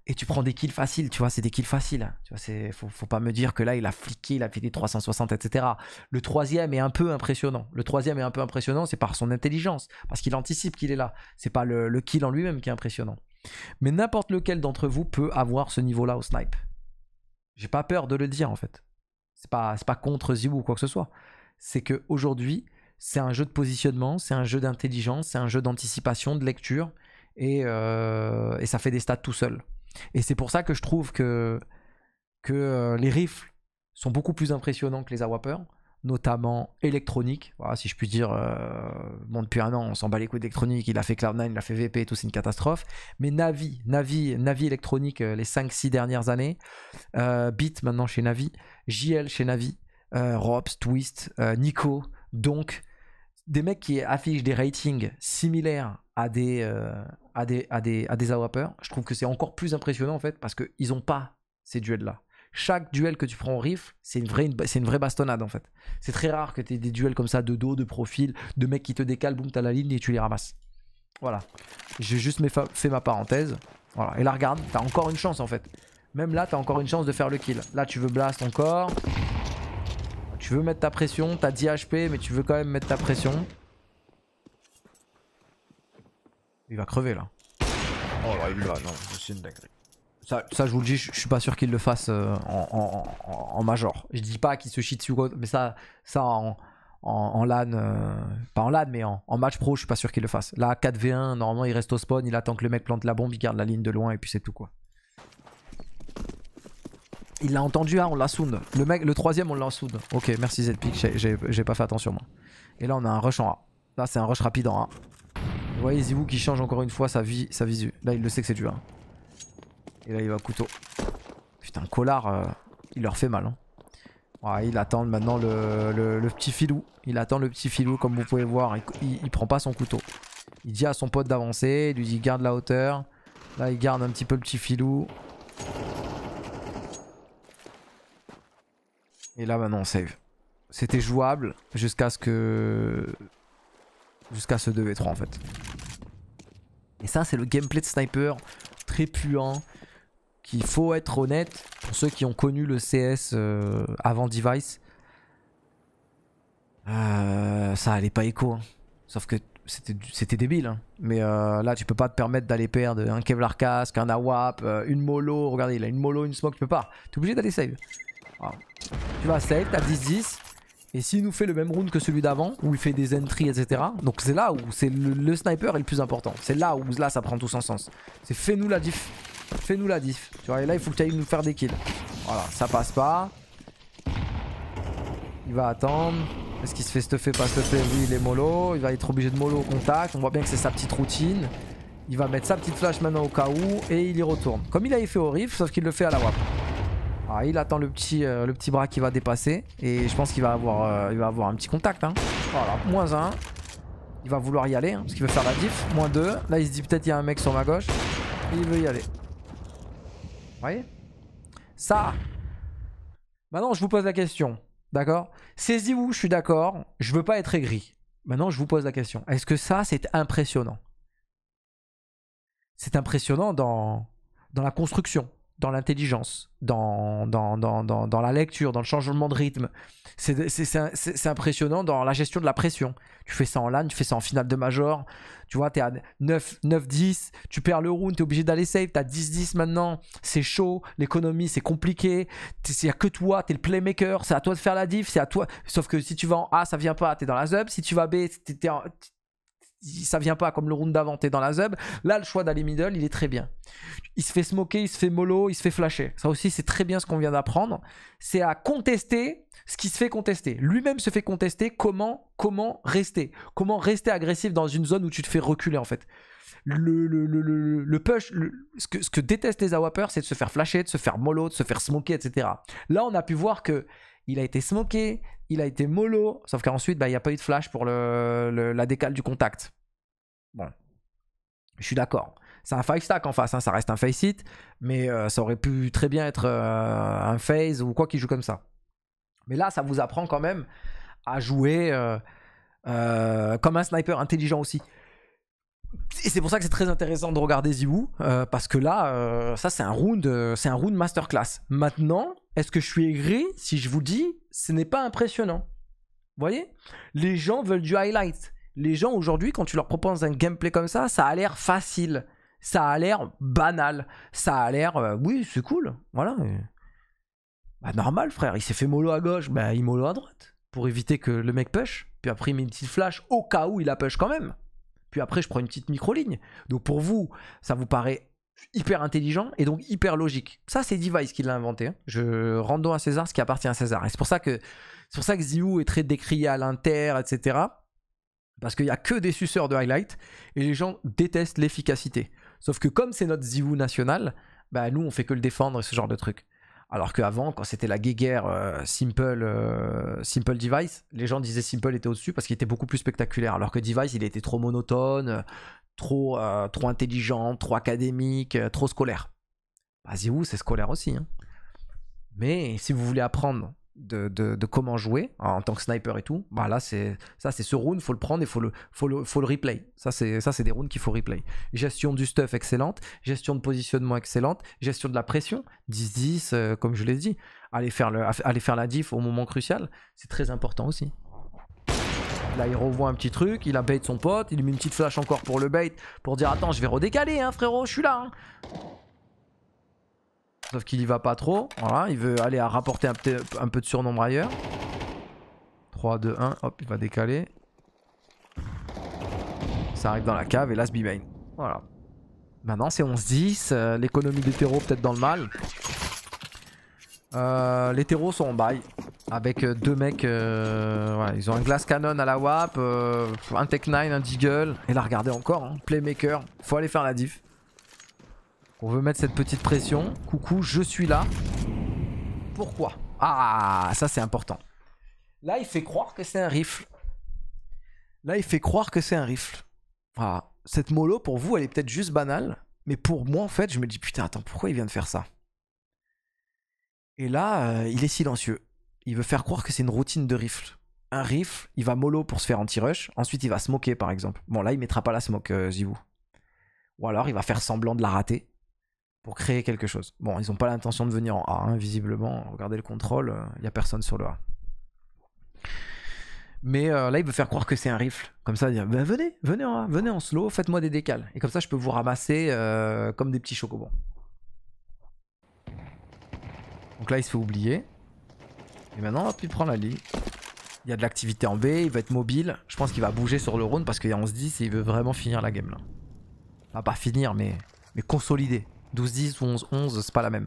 Speaker 1: et tu prends des kills faciles. Tu vois, c'est des kills faciles. Tu c'est faut, pas me dire que là il a fliqué, il a fait des 360, etc. Le troisième est un peu impressionnant. Le troisième est un peu impressionnant, c'est par son intelligence parce qu'il anticipe qu'il est là. C'est pas le kill en lui-même qui est impressionnant. Mais n'importe lequel d'entre vous peut avoir ce niveau-là au snipe. J'ai pas peur de le dire en fait. C'est pas, pas contre Zibou ou quoi que ce soit. C'est que aujourd'hui, c'est un jeu de positionnement, c'est un jeu d'intelligence, c'est un jeu d'anticipation, de lecture, et, euh, ça fait des stats tout seul. Et c'est pour ça que je trouve que, que euh, les rifles sont beaucoup plus impressionnants que les awapers notamment électronique. Voilà, si je puis dire, euh, depuis un an, on s'en bat les couilles d'électronique, il a fait Cloud9, il a fait VP tout, c'est une catastrophe. Mais Navi, Navi, Navi électronique euh, les 5-6 dernières années, euh, Bit maintenant chez Navi, JL chez Navi, Robs, Twist, Nico, donc des mecs qui affichent des ratings similaires à des, à des, à des, à e je trouve que c'est encore plus impressionnant en fait parce qu'ils n'ont pas ces duels-là chaque duel que tu prends au riff c'est une, vraie, une vraie bastonnade en fait. C'est très rare que tu aies des duels comme ça de dos, de profil, de mecs qui te décalent, boum, t'as la ligne et tu les ramasses. Voilà. J'ai juste fait ma parenthèse. Voilà. Et là, regarde, t'as encore une chance en fait. Même là, t'as encore une chance de faire le kill. Là, tu veux blast encore. Tu veux mettre ta pression. T'as 10 HP, mais tu veux quand même mettre ta pression. Il va crever là. Oh là, il va, non, c'est une dinguerie. Ça, je vous le dis, je, suis pas sûr qu'il le fasse euh, en, major. Je dis pas qu'il se sur dessus, mais ça, ça en, LAN, euh, pas en LAN, mais en, match pro, je suis pas sûr qu'il le fasse. Là, 4v1, normalement, il reste au spawn, il attend que le mec plante la bombe, il garde la ligne de loin, et puis c'est tout quoi. Il l'a entendu, hein, on l'a sound. Le, mec, le troisième, on l'a sound. Ok, merci Zpic, j'ai pas fait attention moi. Et là, on a un rush en A. Là, c'est un rush rapide en A. Vous voyez Zibou qui change encore une fois sa, vie, sa visu. Là, il le sait que c'est du 1. Hein. Et là, il va couteau. Putain, Collard, euh, il leur fait mal. Hein. il attend maintenant le, petit filou. Il attend le petit filou, comme vous pouvez voir. Il, prend pas son couteau. Il dit à son pote d'avancer. Il lui dit garde la hauteur. Là, il garde un petit peu le petit filou. Et là, maintenant, on save. C'était jouable jusqu'à ce que... Jusqu'à ce 2v3, en fait. Et ça, c'est le gameplay de sniper. Très puant il faut être honnête, pour ceux qui ont connu le CS euh, avant Device, euh, ça allait pas écho. Hein. Sauf que c'était débile. Hein. Mais euh, là, tu peux pas te permettre d'aller perdre un Kevlar casque, un AWAP, une Molo. Regardez, il a une Molo, une Smoke, tu peux pas. es obligé d'aller save. tu vas save, t'as 10-10. Et s'il nous fait le même round que celui d'avant, où il fait des entries, etc. Donc c'est là où c'est le, sniper est le plus important. C'est là où ça prend tout son sens. C'est fais-nous la diff. Fais-nous la diff. Tu vois, et là, il faut que tu ailles nous faire des kills. Voilà, ça passe pas. Il va attendre. Est-ce qu'il se fait stuffer, pas stuffer Oui, il est mollo. Il va être obligé de mollo au contact. On voit bien que c'est sa petite routine. Il va mettre sa petite flash maintenant au cas où et il y retourne. Comme il avait fait au riff, sauf qu'il le fait à la WAP. Ah, il attend le petit, euh, le petit bras qui va dépasser et je pense qu'il va, avoir, euh, va avoir un petit contact. Hein. Voilà, moins 1. Il va vouloir y aller hein, parce qu'il veut faire la diff. Moins 2. Là, il se dit peut-être il y a un mec sur ma gauche. Et il veut y aller. Vous voyez Ça Maintenant, je vous pose la question. D'accord saisissez vous je suis d'accord. Je veux pas être aigri. Maintenant, je vous pose la question. Est-ce que ça, c'est impressionnant C'est impressionnant dans la construction dans l'intelligence, dans dans, dans, dans, dans, la lecture, dans le changement de rythme. C'est impressionnant dans la gestion de la pression. Tu fais ça en LAN, tu fais ça en finale de major. Tu vois, tu es à 9-10, tu perds le round, tu es obligé d'aller save, à 10-10 maintenant, c'est chaud, l'économie c'est compliqué, il n'y que toi, tu es le playmaker, c'est à toi de faire la diff, c'est à toi. Sauf que si tu vas en A, ça vient pas, tu es dans la sub, si tu vas B, en ça vient pas comme le round d'avant, t'es dans la zeb. Là, le choix d'aller middle, il est très bien. Il se fait smoker, il se fait mollo, il se fait flasher. Ça aussi, c'est très bien ce qu'on vient d'apprendre. C'est à contester ce qui se fait contester. Lui-même se fait contester comment, comment rester. Comment rester agressif dans une zone où tu te fais reculer, en fait. Le, push, ce, que, ce que détestent les awapers, c'est de se faire flasher, de se faire mollo, de se faire smoker, etc. Là, on a pu voir que il a été smoké, il a été mollo, sauf qu'ensuite, bah, il n'y a pas eu de flash pour le, la décale du contact. Bon, je suis d'accord. C'est un 5 stack en face, hein, ça reste un face hit, mais euh, ça aurait pu très bien être euh, un phase ou quoi qui joue comme ça. Mais là, ça vous apprend quand même à jouer euh, comme un sniper intelligent aussi. Et c'est pour ça que c'est très intéressant de regarder Ziwu, parce que là, ça c'est un round, c'est un round masterclass. Maintenant, est-ce que je suis aigri si je vous dis ce n'est pas impressionnant. Vous voyez Les gens veulent du highlight. Les gens aujourd'hui, quand tu leur proposes un gameplay comme ça, ça a l'air facile. Ça a l'air banal. Ça a l'air, euh, oui, c'est cool. Voilà. Bah, normal, frère. Il s'est fait mollo à gauche, bah, il mollo à droite. Pour éviter que le mec push. Puis après, il met une petite flash au cas où il la push quand même. Puis après, je prends une petite micro-ligne. Donc pour vous, ça vous paraît hyper intelligent et donc hyper logique. Ça, c'est Device qui l'a inventé. Hein. Je rends donc à César ce qui appartient à César. Et c'est pour ça que c'est ça que Ziou est très décrié à l'inter, etc. Parce qu'il n'y a que des suceurs de highlight et les gens détestent l'efficacité. Sauf que comme c'est notre Ziou national, bah nous on fait que le défendre et ce genre de truc. Alors qu'avant, quand c'était la guéguerre euh, simple, euh, simple Device, les gens disaient Simple était au-dessus parce qu'il était beaucoup plus spectaculaire. Alors que Device, il était trop monotone, euh, trop, euh, trop intelligent, trop académique, euh, trop scolaire. Vas-y, vous, c'est scolaire aussi. Hein. Mais si vous voulez apprendre de, comment jouer en tant que sniper et tout, bah là, c'est ça, c'est ce round, faut le prendre et faut le, faut le, replay. Ça, c'est ça, c'est des rounds qu'il faut replay. Gestion du stuff excellente, gestion de positionnement excellente, gestion de la pression, 10-10, euh, comme je l'ai dit. Aller faire, le, aller faire la diff au moment crucial, c'est très important aussi. Là, il revoit un petit truc, il a bait son pote, il lui met une petite flash encore pour le bait, pour dire attends, je vais redécaler, hein, frérot, je suis là. Hein. Sauf qu'il y va pas trop. Voilà, il veut aller à rapporter un, peu de surnombre ailleurs. 3, 2, 1, hop, il va décaler. Ça arrive dans la cave et là, se Voilà. Maintenant, c'est 11-10. Euh, l'économie des terreaux peut-être dans le mal. Euh, les terreaux sont en bail avec euh, deux mecs. Euh, ils ont un glass cannon à la WAP, un Tech 9, un Deagle. Et là, regardez encore, hein, Playmaker. Faut aller faire la diff. On veut mettre cette petite pression. Coucou, je suis là. Pourquoi Ah, ça c'est important. Là, il fait croire que c'est un rifle. Là, il fait croire que c'est un rifle. Ah, cette mollo, pour vous, elle est peut-être juste banale. Mais pour moi, en fait, je me dis putain, attends, pourquoi il vient de faire ça et là, euh, il est silencieux. Il veut faire croire que c'est une routine de rifle. Un rifle, il va mollo pour se faire anti-rush, ensuite il va smoker par exemple. Bon là, il mettra pas la smoke, euh, Zivou. Ou alors il va faire semblant de la rater pour créer quelque chose. Bon, ils n'ont pas l'intention de venir en A, hein, visiblement. Regardez le contrôle, il euh, n'y a personne sur le A. Mais là, il veut faire croire que c'est un rifle. Comme ça, il dit ben, venez, venez en, venez en slow, faites-moi des décales. Et comme ça, je peux vous ramasser comme des petits chocobons. Donc là, il se fait oublier. Et maintenant, hop, il prend la ligne. Il y a de l'activité en B, il va être mobile. Je pense qu'il va bouger sur le round parce qu'il y a 11 se dit il veut vraiment finir la game là. va pas finir, mais, mais consolider. 12-10 ou 11-11, c'est pas la même.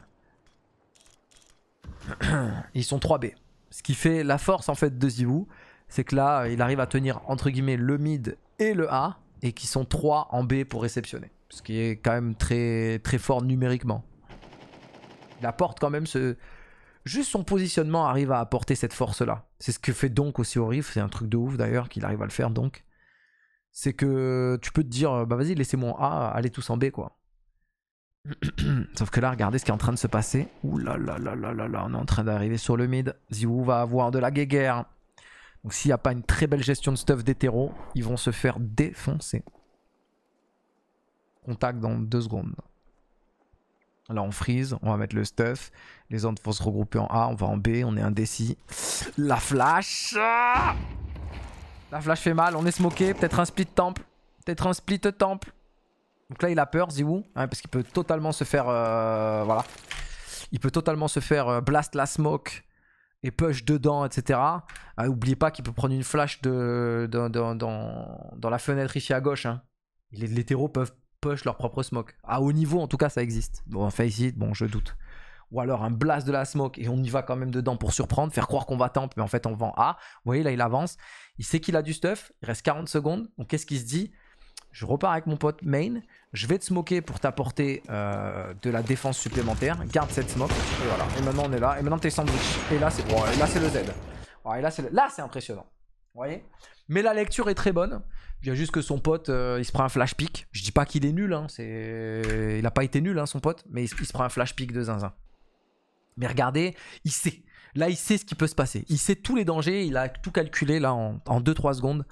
Speaker 1: Ils sont 3B. Ce qui fait la force en fait de Ziwu, c'est que là, il arrive à tenir entre guillemets le mid et le A et qui sont 3 en B pour réceptionner. Ce qui est quand même très, très fort numériquement. Il apporte quand même ce. Juste son positionnement arrive à apporter cette force-là. C'est ce que fait donc aussi Orif. C'est un truc de ouf d'ailleurs qu'il arrive à le faire donc. C'est que tu peux te dire, euh, bah vas-y, laissez moi A, allez tous en B quoi. Sauf que là, regardez ce qui est en train de se passer. Ouh là là là là là là, on est en train d'arriver sur le mid. Ziwu va avoir de la guéguerre. Donc s'il n'y a pas une très belle gestion de stuff d'hétéro, ils vont se faire défoncer. Contact dans deux secondes. Là, on freeze, on va mettre le stuff. Les autres vont se regrouper en A, on va en B, on est indécis. La flash La flash fait mal, on est smoké. Peut-être un split temple. Peut-être un split temple. Donc là, il a peur, Ziwu, hein, parce qu'il peut totalement se faire. Euh, voilà. Il peut totalement se faire euh, blast la smoke et push dedans, etc. Ah, oubliez pas qu'il peut prendre une flash de, dans, la fenêtre ici à gauche. Hein. Les latéraux peuvent leur propre smoke. À ah, haut niveau, en tout cas, ça existe. Bon, face it, bon, je doute. Ou alors un blast de la smoke et on y va quand même dedans pour surprendre, faire croire qu'on va tenter mais en fait on vend à Vous voyez, là il avance. Il sait qu'il a du stuff, il reste 40 secondes. Donc qu'est-ce qu'il se dit Je repars avec mon pote main, je vais te smoker pour t'apporter euh, de la défense supplémentaire. Garde cette smoke. Et maintenant on est là. Et maintenant t'es sandwich. Et là c'est oh, là c'est le Z. Oh, et là c'est le... impressionnant voyez Mais la lecture est très bonne. Il y a juste que son pote, euh, il se prend un flash pick Je dis pas qu'il est nul, hein, c'est... il a pas été nul, hein, son pote, mais il, se prend un flash pick de zinzin. Mais regardez, il sait. Là, il sait ce qui peut se passer. Il sait tous les dangers, il a tout calculé là en, 2-3 secondes.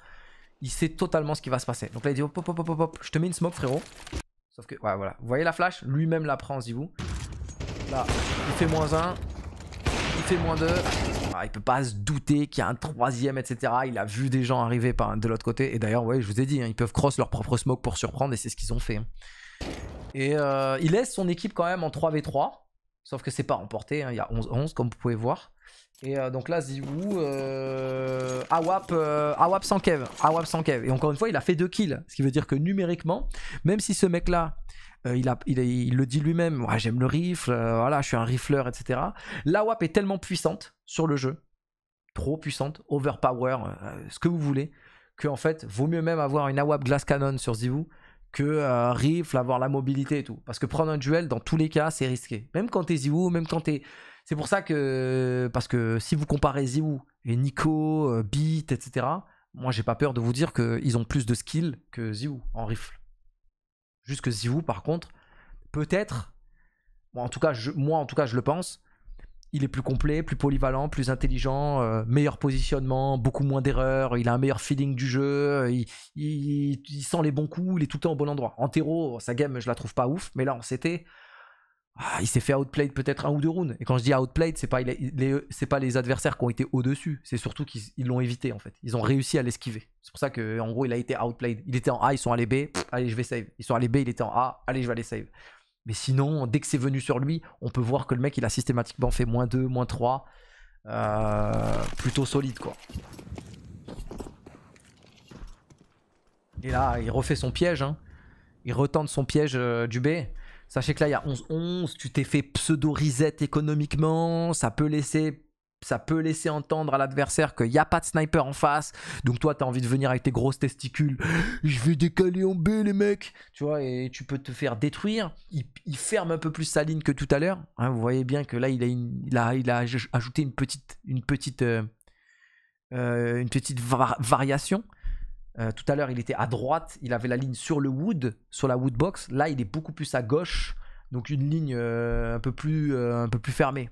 Speaker 1: Il sait totalement ce qui va se passer. Donc là, il dit hop, hop, hop, hop, hop, je te mets une smoke, frérot. Sauf que, voilà. Vous voyez la flash Lui-même la prend, zivou. vous. Là, il fait moins 1. Il fait moins 2 il peut pas se douter qu'il y a un troisième, etc. Il a vu des gens arriver par, de l'autre côté. Et d'ailleurs, ouais, je vous ai dit, hein, ils peuvent cross leur propre smoke pour surprendre et c'est ce qu'ils ont fait. Hein. Et euh, il laisse son équipe quand même en 3v3. Sauf que c'est pas remporté, hein. il y a 11-11 comme vous pouvez voir. Et euh, donc là, Ziwu, euh, Awap, euh, sans Kev, Awap sans Kev. Et encore une fois, il a fait deux kills. Ce qui veut dire que numériquement, même si ce mec-là euh, il, le dit lui-même, j'aime le rifle, euh, voilà, je suis un rifleur, etc. La WAP est tellement puissante sur le jeu, trop puissante, overpower, euh, ce que vous voulez, que en fait, vaut mieux même avoir une AWAP Glass Cannon sur Zivu que un rifle, avoir la mobilité et tout. Parce que prendre un duel, dans tous les cas, c'est risqué. Même quand t'es Zivu, même quand t'es... C'est pour ça que... Parce que si vous comparez Zivu et Nico, Beat, etc., moi j'ai pas peur de vous dire qu'ils ont plus de skill que Zivu en rifle. Juste que vous par contre, peut-être, en tout cas, moi en tout cas, je le pense, il est plus complet, plus polyvalent, plus intelligent, euh, meilleur positionnement, beaucoup moins d'erreurs, il a un meilleur feeling du jeu, il, sent les bons coups, il est tout le temps au bon endroit. En terreau, sa game, je la trouve pas ouf, mais là, on s'était ah, il s'est fait outplayed peut-être un ou deux rounds. Et quand je dis outplayed, ce pas, pas les adversaires qui ont été au-dessus, c'est surtout qu'ils l'ont évité en fait. Ils ont réussi à l'esquiver. C'est pour ça que gros, il a été outplayed. Il était en A, ils sont allés B, allez, je vais save. Ils sont allés B, il était en A, allez, je vais aller save. Mais sinon, dès que c'est venu sur lui, on peut voir que le mec, il a systématiquement fait moins 2, moins 3. Euh, plutôt solide quoi. Et là, il refait son piège. Hein. Il retente son piège euh, du B. Sachez que là, il y a 11-11, tu t'es fait pseudo-reset économiquement, ça peut laisser ça peut laisser entendre à l'adversaire qu'il n'y a pas de sniper en face. Donc toi, tu as envie de venir avec tes grosses testicules. Je vais décaler en B, les mecs. Tu vois, et tu peux te faire détruire. Il, ferme un peu plus sa ligne que tout à l'heure. Hein, vous voyez bien que là, il a, ajouté une petite, une petite, euh, euh, une petite variation. Euh, tout à l'heure, il était à droite, il avait la ligne sur le wood, sur la wood box. Là, il est beaucoup plus à gauche, donc une ligne euh, un, peu plus, euh, un peu plus fermée.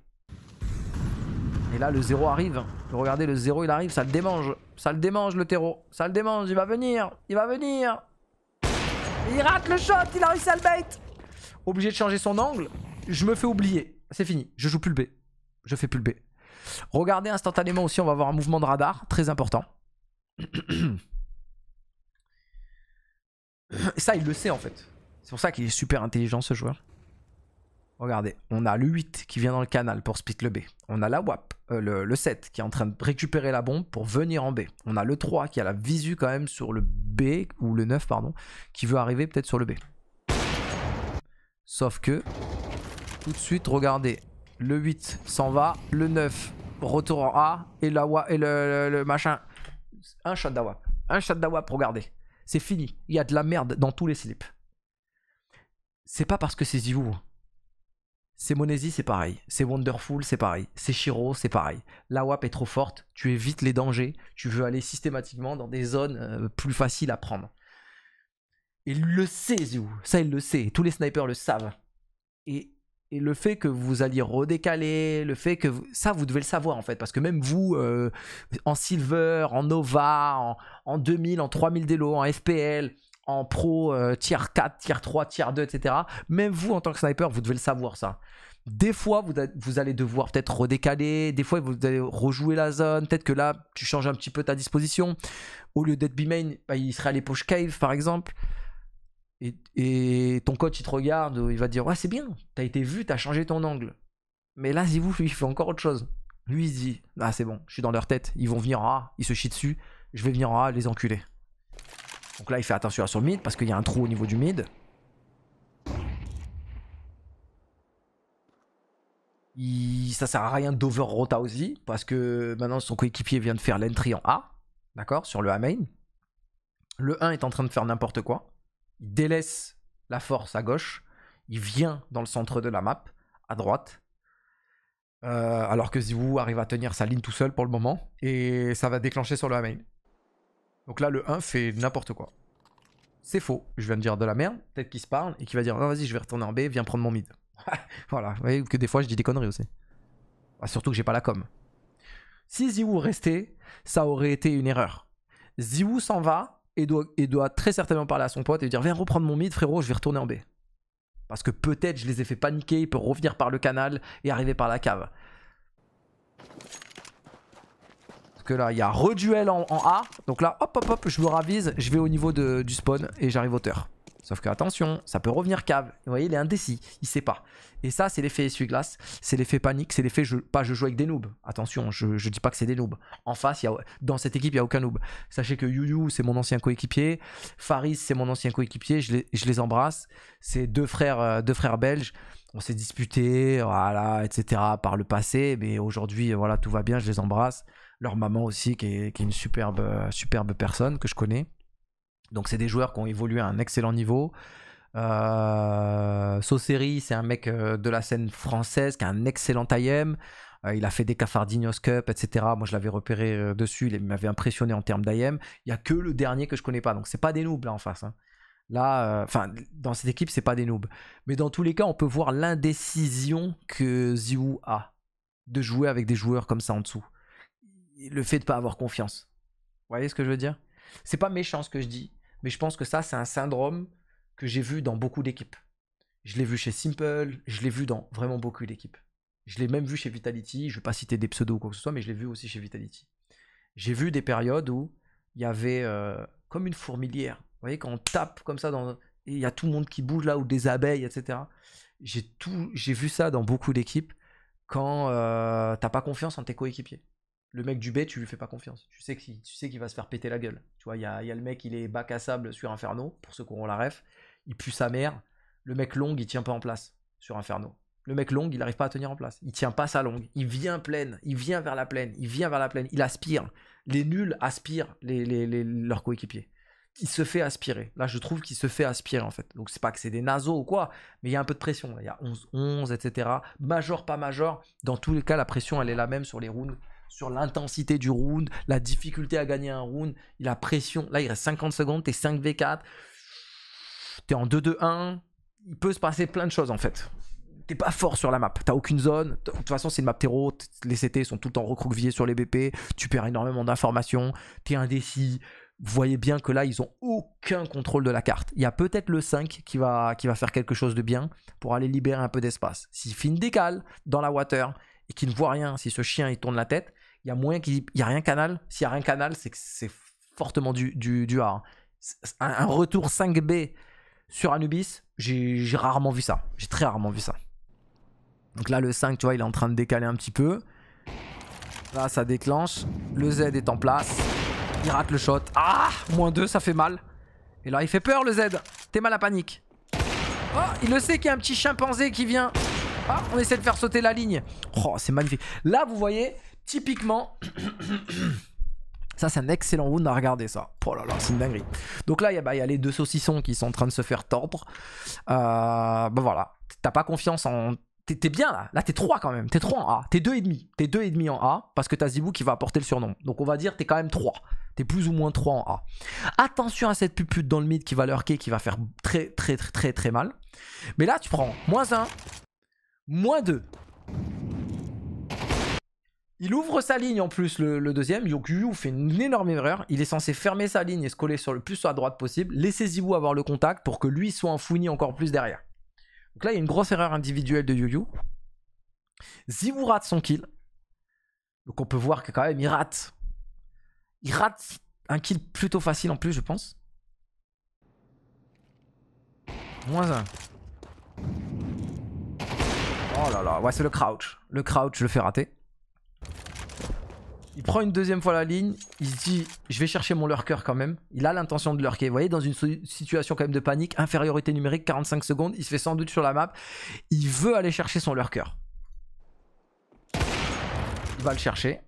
Speaker 1: Et là, le zéro arrive. Regardez, le zéro il arrive, ça le démange. Ça le démange, le terreau. Ça le démange, il va venir, il va venir. il rate le shot, il a réussi à le bait. Obligé de changer son angle, je me fais oublier. C'est fini, je joue plus le B. Je fais plus le B. Regardez instantanément aussi, on va avoir un mouvement de radar, très important. Ça, il le sait en fait. C'est pour ça qu'il est super intelligent ce joueur. Regardez, on a le 8 qui vient dans le canal pour split le B. On a la WAP, euh, le, 7 qui est en train de récupérer la bombe pour venir en B. On a le 3 qui a la visu quand même sur le B, ou le 9 pardon, qui veut arriver peut-être sur le B. Sauf que, tout de suite, regardez, le 8 s'en va, le 9 retour en A, et, la et le, le machin. Un shot d'AWAP, un shot d'AWAP, regardez. C'est fini. Il y a de la merde dans tous les slips. C'est pas parce que c'est Zivou. C'est Monesi, c'est pareil. C'est Wonderful, c'est pareil. C'est Shiro, c'est pareil. La WAP est trop forte. Tu évites les dangers. Tu veux aller systématiquement dans des zones euh, plus faciles à prendre. Il le sait, Zivou. Ça, il le sait. Tous les snipers le savent. Et et le fait que vous alliez redécaler, le fait que ça, vous devez le savoir en fait, parce que même vous, euh, en silver, en Nova, en, 2000, en 3000 d'élo, en FPL, en pro, tiers euh, tier 4, tier 3, tier 2, etc. Même vous, en tant que sniper, vous devez le savoir ça. Des fois, vous, allez devoir peut-être redécaler, des fois, vous allez rejouer la zone, peut-être que là, tu changes un petit peu ta disposition. Au lieu d'être B-main, bah, il serait allé poche cave, par exemple et, ton coach il te regarde, il va dire ouais c'est bien, t'as été vu, t'as changé ton angle. Mais là Zivou lui il fait encore autre chose. Lui il dit ah c'est bon, je suis dans leur tête, ils vont venir A, ah, ils se chient dessus, je vais venir A ah, les enculer. Donc là il fait attention à son mid parce qu'il y a un trou au niveau du mid. ça sert à rien d'over rota aussi parce que maintenant son coéquipier vient de faire l'entry en A, d'accord, sur le A main. Le 1 est en train de faire n'importe quoi il délaisse la force à gauche, il vient dans le centre de la map, à droite. Euh, alors que Ziwu arrive à tenir sa ligne tout seul pour le moment, et ça va déclencher sur le main. Donc là, le 1 fait n'importe quoi. C'est faux, je viens de dire de la merde, peut-être qu'il se parle et qu'il va dire oh, vas-y, je vais retourner en B, viens prendre mon mid. voilà, vous voyez que des fois je dis des conneries aussi. Ah, surtout que j'ai pas la com. Si Ziwu restait, ça aurait été une erreur. Ziwu s'en va, et doit, très certainement parler à son pote et lui dire Viens reprendre mon mid, frérot, je vais retourner en B. Parce que peut-être je les ai fait paniquer, il peut revenir par le canal et arriver par la cave. Parce que là, il y a reduel en, en A. Donc là, hop, hop, hop, je me ravise, je vais au niveau de, du spawn et j'arrive au Sauf que attention, ça peut revenir cave. Vous voyez, il est indécis, il sait pas. Et ça, c'est l'effet essuie-glace, c'est l'effet panique, c'est l'effet je, pas je joue avec des noobs. Attention, je, ne dis pas que c'est des noobs. En face, y a, dans cette équipe, il n'y a aucun noob. Sachez que YuYu c'est mon ancien coéquipier. Faris, c'est mon ancien coéquipier. Je les, embrasse. C'est deux frères, euh, deux frères belges. On s'est disputés, voilà, etc. par le passé. Mais aujourd'hui, voilà, tout va bien, je les embrasse. Leur maman aussi, qui est, qui est une superbe, euh, superbe personne que je connais. Donc c'est des joueurs qui ont évolué à un excellent niveau. Euh, c'est un mec euh, de la scène française qui a un excellent IM. Euh, il a fait des Cafardinos Cup, etc. Moi, je l'avais repéré euh, dessus. Il m'avait impressionné en termes d'IM. Il n'y a que le dernier que je connais pas. Donc, c'est pas des noobs là en face. Hein. Là, enfin, dans cette équipe, c'est pas des noobs. Mais dans tous les cas, on peut voir l'indécision que Ziou a de jouer avec des joueurs comme ça en dessous. Le fait de pas avoir confiance. Vous voyez ce que je veux dire C'est pas méchant ce que je dis. Mais je pense que ça, c'est un syndrome que j'ai vu dans beaucoup d'équipes. Je l'ai vu chez Simple, je l'ai vu dans vraiment beaucoup d'équipes. Je l'ai même vu chez Vitality, je ne vais pas citer des pseudos ou quoi que ce soit, mais je l'ai vu aussi chez Vitality. J'ai vu des périodes où il y avait euh, comme une fourmilière. Vous voyez, quand on tape comme ça, dans... il y a tout le monde qui bouge là, ou des abeilles, etc. J'ai vu ça dans beaucoup d'équipes quand tu euh, t'as pas confiance en tes coéquipiers le mec du B, tu lui fais pas confiance. Tu sais qu'il tu sais qu'il va se faire péter la gueule. Tu vois, il y a, le mec, il est bac à sable sur Inferno, pour ceux qui ont la ref. Il pue sa mère. Le mec long, il tient pas en place sur Inferno. Le mec long, il n'arrive pas à tenir en place. Il tient pas sa longue. Il vient pleine. Il vient vers la plaine. Il vient vers la plaine. Il aspire. Les nuls aspirent les, leurs coéquipiers. Il se fait aspirer. Là, je trouve qu'il se fait aspirer, en fait. Donc, c'est pas que c'est des naseaux ou quoi, mais il y a un peu de pression. Il y a 11-11, etc. Major, pas major. Dans tous les cas, la pression, elle est la même sur les rounds sur l'intensité du round, la difficulté à gagner un round, la pression. Là, il reste 50 secondes, t'es 5v4, t'es en 2-2-1. Il peut se passer plein de choses en fait. T'es pas fort sur la map, t'as aucune zone. De toute façon, c'est une map terreau, les CT sont tout le temps recroquevillés sur les BP, tu perds énormément d'informations, t'es indécis. Vous voyez bien que là, ils ont aucun contrôle de la carte. Il y a peut-être le 5 qui va, qui va faire quelque chose de bien pour aller libérer un peu d'espace. Si Finn décale dans la water et qu'il ne voit rien, si ce chien il tourne la tête, il y a moyen qu'il n'y a rien canal. S'il n'y a rien canal, c'est que c'est fortement du, du, du Un, retour 5B sur Anubis, j'ai rarement vu ça. J'ai très rarement vu ça. Donc là, le 5, tu vois, il est en train de décaler un petit peu. Là, ça déclenche. Le Z est en place. Il rate le shot. Ah Moins 2, ça fait mal. Et là, il fait peur, le Z. T'es mal à panique. Oh, il le sait qu'il y a un petit chimpanzé qui vient. Ah, on essaie de faire sauter la ligne. Oh, c'est magnifique. Là, vous voyez, Typiquement, ça c'est un excellent round à regarder ça. Oh là là, c'est une dinguerie. Donc là, il y, a bah, les deux saucissons qui sont en train de se faire tordre. Euh, bah voilà, t'as pas confiance en... T'es bien là, là t'es 3 quand même, t'es 3 en A, t'es 2,5, t'es demi en A, parce que t'as Zibou qui va apporter le surnom. Donc on va dire t'es quand même 3, t'es plus ou moins 3 en A. Attention à cette pupute dans le mid qui va lurker, qui va faire très très très très très mal. Mais là tu prends moins 1, moins 2, il ouvre sa ligne en plus, le, deuxième, deuxième. Yuyu fait une énorme erreur. Il est censé fermer sa ligne et se coller sur le plus à droite possible. Laisser Zibou avoir le contact pour que lui soit enfoui encore plus derrière. Donc là, il y a une grosse erreur individuelle de Yuyu. Zibou rate son kill. Donc on peut voir que quand même, il rate. Il rate un kill plutôt facile en plus, je pense. Moins un. Oh là là, ouais, c'est le crouch. Le crouch, je le fais rater. Il prend une deuxième fois la ligne. Il se dit, je vais chercher mon lurker quand même. Il a l'intention de lurker. Vous voyez, dans une situation quand même de panique, infériorité numérique, 45 secondes. Il se fait sans doute sur la map. Il veut aller chercher son lurker. Il va le chercher.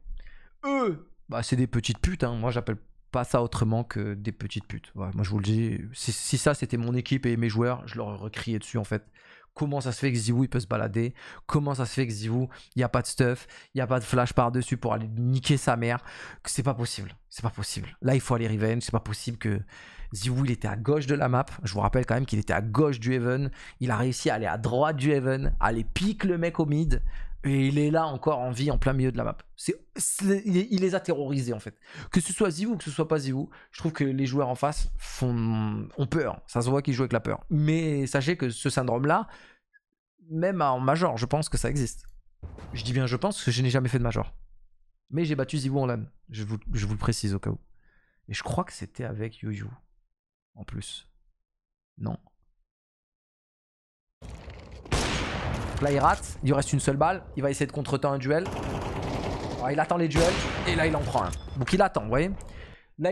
Speaker 1: Eux, bah c'est des petites putes. Hein. Moi, j'appelle pas ça autrement que des petites putes. moi, je vous le dis. Si, si ça, c'était mon équipe et mes joueurs, je leur recriais dessus en fait. Comment ça se fait que Ziwu il peut se balader Comment ça se fait que Ziwu, il n'y a pas de stuff, il n'y a pas de flash par-dessus pour aller niquer sa mère C'est pas possible, c'est pas possible. Là il faut aller revenge, c'est pas possible que Ziwu il était à gauche de la map. Je vous rappelle quand même qu'il était à gauche du Heaven. Il a réussi à aller à droite du Heaven, aller pique le mec au mid. Et il est là encore en vie, en plein milieu de la map. C'est, il, les a terrorisés en fait. Que ce soit Zivou ou que ce soit pas Zivou, je trouve que les joueurs en face font, ont peur. Ça se voit qu'ils jouent avec la peur. Mais sachez que ce syndrome-là, même en major, je pense que ça existe. Je dis bien je pense, parce que je n'ai jamais fait de major. Mais j'ai battu Zivou en LAN. Je vous, je vous le précise au cas où. Et je crois que c'était avec Yu en plus. Non là il rate, il lui reste une seule balle, il va essayer de contretemps un duel. il attend les duels et là il en prend un. Donc il attend, vous voyez Là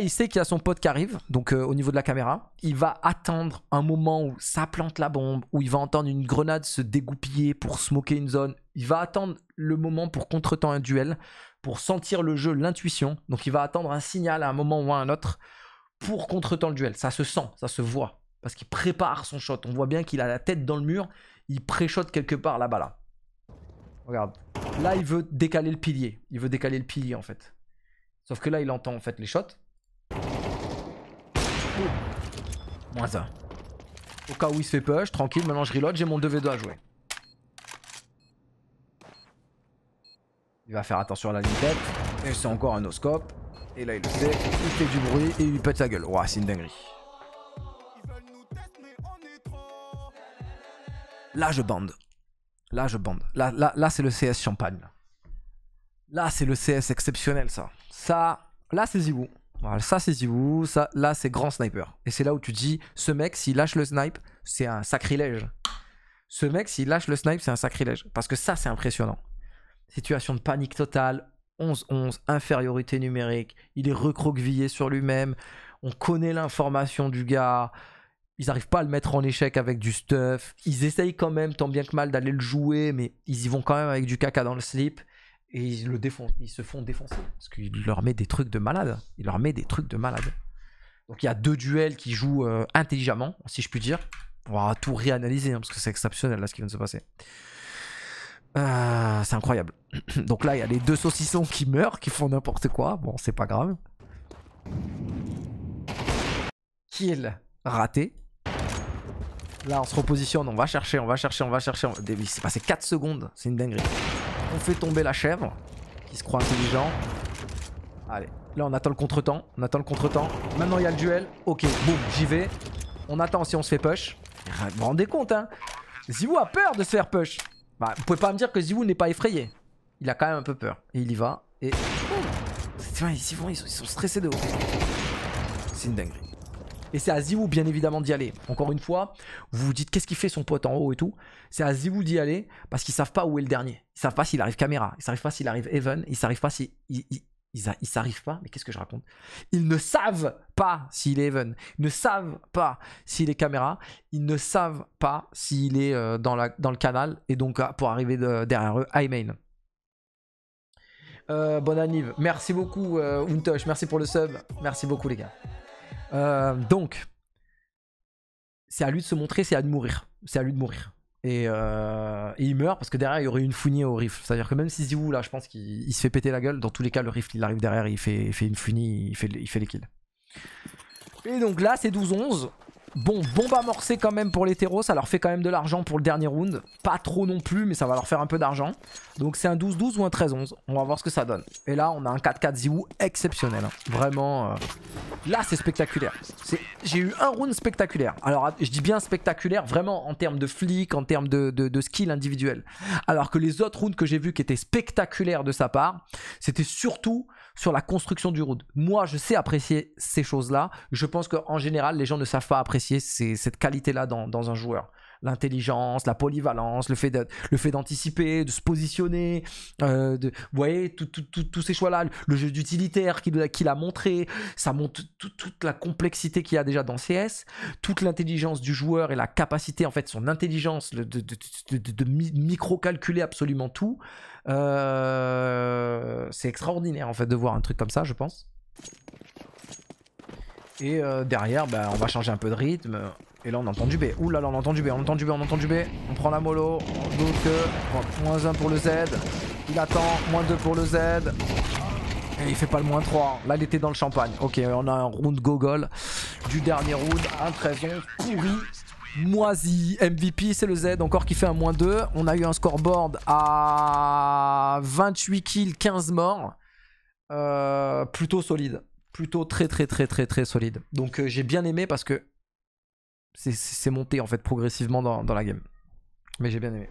Speaker 1: il, sait qu'il y a son pote qui arrive, donc euh, au niveau de la caméra. Il va attendre un moment où ça plante la bombe, où il va entendre une grenade se dégoupiller pour smoker une zone. Il va attendre le moment pour contretemps un duel, pour sentir le jeu, l'intuition. Donc il va attendre un signal à un moment ou à un autre pour contretemps le duel. Ça se sent, ça se voit, parce qu'il prépare son shot. On voit bien qu'il a la tête dans le mur il pré-shot quelque part là-bas là. Regarde. Là, il veut décaler le pilier. Il veut décaler le pilier en fait. Sauf que là, il entend en fait les shots. Moins un. Au cas où il se fait push, tranquille, maintenant je reload, j'ai mon 2v2 à jouer. Il va faire attention à la ligne tête. Et c'est encore un oscope. Et là, il le sait. Il fait du bruit et il pète sa gueule. Ouah, c'est une dinguerie. Là, je bande. Là, je bande. Là, là, c'est le CS champagne. Là, c'est le CS exceptionnel, ça. Ça, là, c'est vous ça, c'est vous Ça, là, c'est grand sniper. Et c'est là où tu dis, ce mec, s'il lâche le snipe, c'est un sacrilège. Ce mec, s'il lâche le snipe, c'est un sacrilège. Parce que ça, c'est impressionnant. Situation de panique totale, 11-11, infériorité numérique. Il est recroquevillé sur lui-même. On connaît l'information du gars ils n'arrivent pas à le mettre en échec avec du stuff. Ils essayent quand même, tant bien que mal, d'aller le jouer, mais ils y vont quand même avec du caca dans le slip. Et ils, le défoncent, ils se font défoncer. Parce qu'il leur met des trucs de malade. Il leur met des trucs de malade. Donc il y a deux duels qui jouent euh, intelligemment, si je puis dire. On va tout réanalyser, hein, parce que c'est exceptionnel là ce qui vient de se passer. Euh, c'est incroyable. Donc là, il y a les deux saucissons qui meurent, qui font n'importe quoi. Bon, c'est pas grave. Kill raté. Là, on se repositionne, on va chercher, on va chercher, on va chercher. Il s'est passé 4 secondes, c'est une dinguerie. On fait tomber la chèvre, qui se croit intelligent. Allez, là on attend le contretemps, on attend le contretemps. Maintenant il y a le duel, ok, boum, j'y vais. On attend si on se fait push. Vous vous rendez compte, hein Ziwoo a peur de se faire push. Bah, vous pouvez pas me dire que Ziwoo n'est pas effrayé. Il a quand même un peu peur. Et il y va, et... ils sont stressés de haut. C'est une dinguerie. Et c'est à Ziwoo bien évidemment d'y aller. Encore une fois, vous vous dites qu'est-ce qu'il fait son pote en haut et tout. C'est à Ziwoo d'y aller parce qu'ils savent pas où est le dernier. Ils savent pas s'il arrive caméra, ils savent pas s'il arrive even. ils savent pas s'il... ils, ils, pas. Mais qu'est-ce que je raconte Ils ne savent pas s'il est even. ils ne savent pas s'il est caméra, ils ne savent pas s'il est euh, dans, la, dans le canal et donc ah, pour arriver derrière eux, I main. Euh, bonne anniv. Merci beaucoup, euh, Untosh. Merci pour le sub. Merci beaucoup, les gars. Euh, donc, c'est à lui de se montrer, c'est à lui de mourir. C'est à lui de mourir. Euh, et, il meurt parce que derrière il y aurait une founie au rifle, C'est-à-dire que même si Ziwu là, je pense qu'il se fait péter la gueule, dans tous les cas le riff il arrive derrière, il fait, une funie, il fait, il fait les kills. Et donc là c'est 12-11, Bon, bombe amorcée quand même pour les ça leur fait quand même de l'argent pour le dernier round. Pas trop non plus, mais ça va leur faire un peu d'argent. Donc c'est un 12-12 ou un 13-11, on va voir ce que ça donne. Et là, on a un 4-4 Ziwu exceptionnel. Hein. Vraiment, euh, là c'est spectaculaire. J'ai eu un round spectaculaire. Alors je dis bien spectaculaire, vraiment en termes de flic, en termes de, de, de skill individuel. Alors que les autres rounds que j'ai vus qui étaient spectaculaires de sa part, c'était surtout sur la construction du road. Moi, je sais apprécier ces choses-là. Je pense qu'en général, les gens ne savent pas apprécier cette qualité-là dans, un joueur. L'intelligence, la polyvalence, le fait d'anticiper, de, se positionner, euh, de, vous voyez, tous ces choix-là, le jeu d'utilitaire qu'il a montré, ça montre toute la complexité qu'il y a déjà dans CS, toute l'intelligence du joueur et la capacité, en fait, son intelligence de micro-calculer absolument tout. Euh, c'est extraordinaire en fait de voir un truc comme ça, je pense. Et euh, derrière, bah, on va changer un peu de rythme. Et là, on entend du B. Ouh là on entend du B, on entend du B, on entend du B. On prend la mollo. Donc, moins 1 pour le Z. Il attend. Moins 2 pour le Z. Et il fait pas le moins 3. Là, il était dans le champagne. Ok, on a un round gogol du dernier round. Un trésor pourri moisi. MVP, c'est le Z, encore qui fait un moins 2. On a eu un scoreboard à 28 kills, 15 morts. Euh, plutôt solide. Plutôt très, très, très, très, très solide. Donc euh, j'ai bien aimé parce que c'est monté en fait progressivement dans la game. Mais j'ai bien aimé.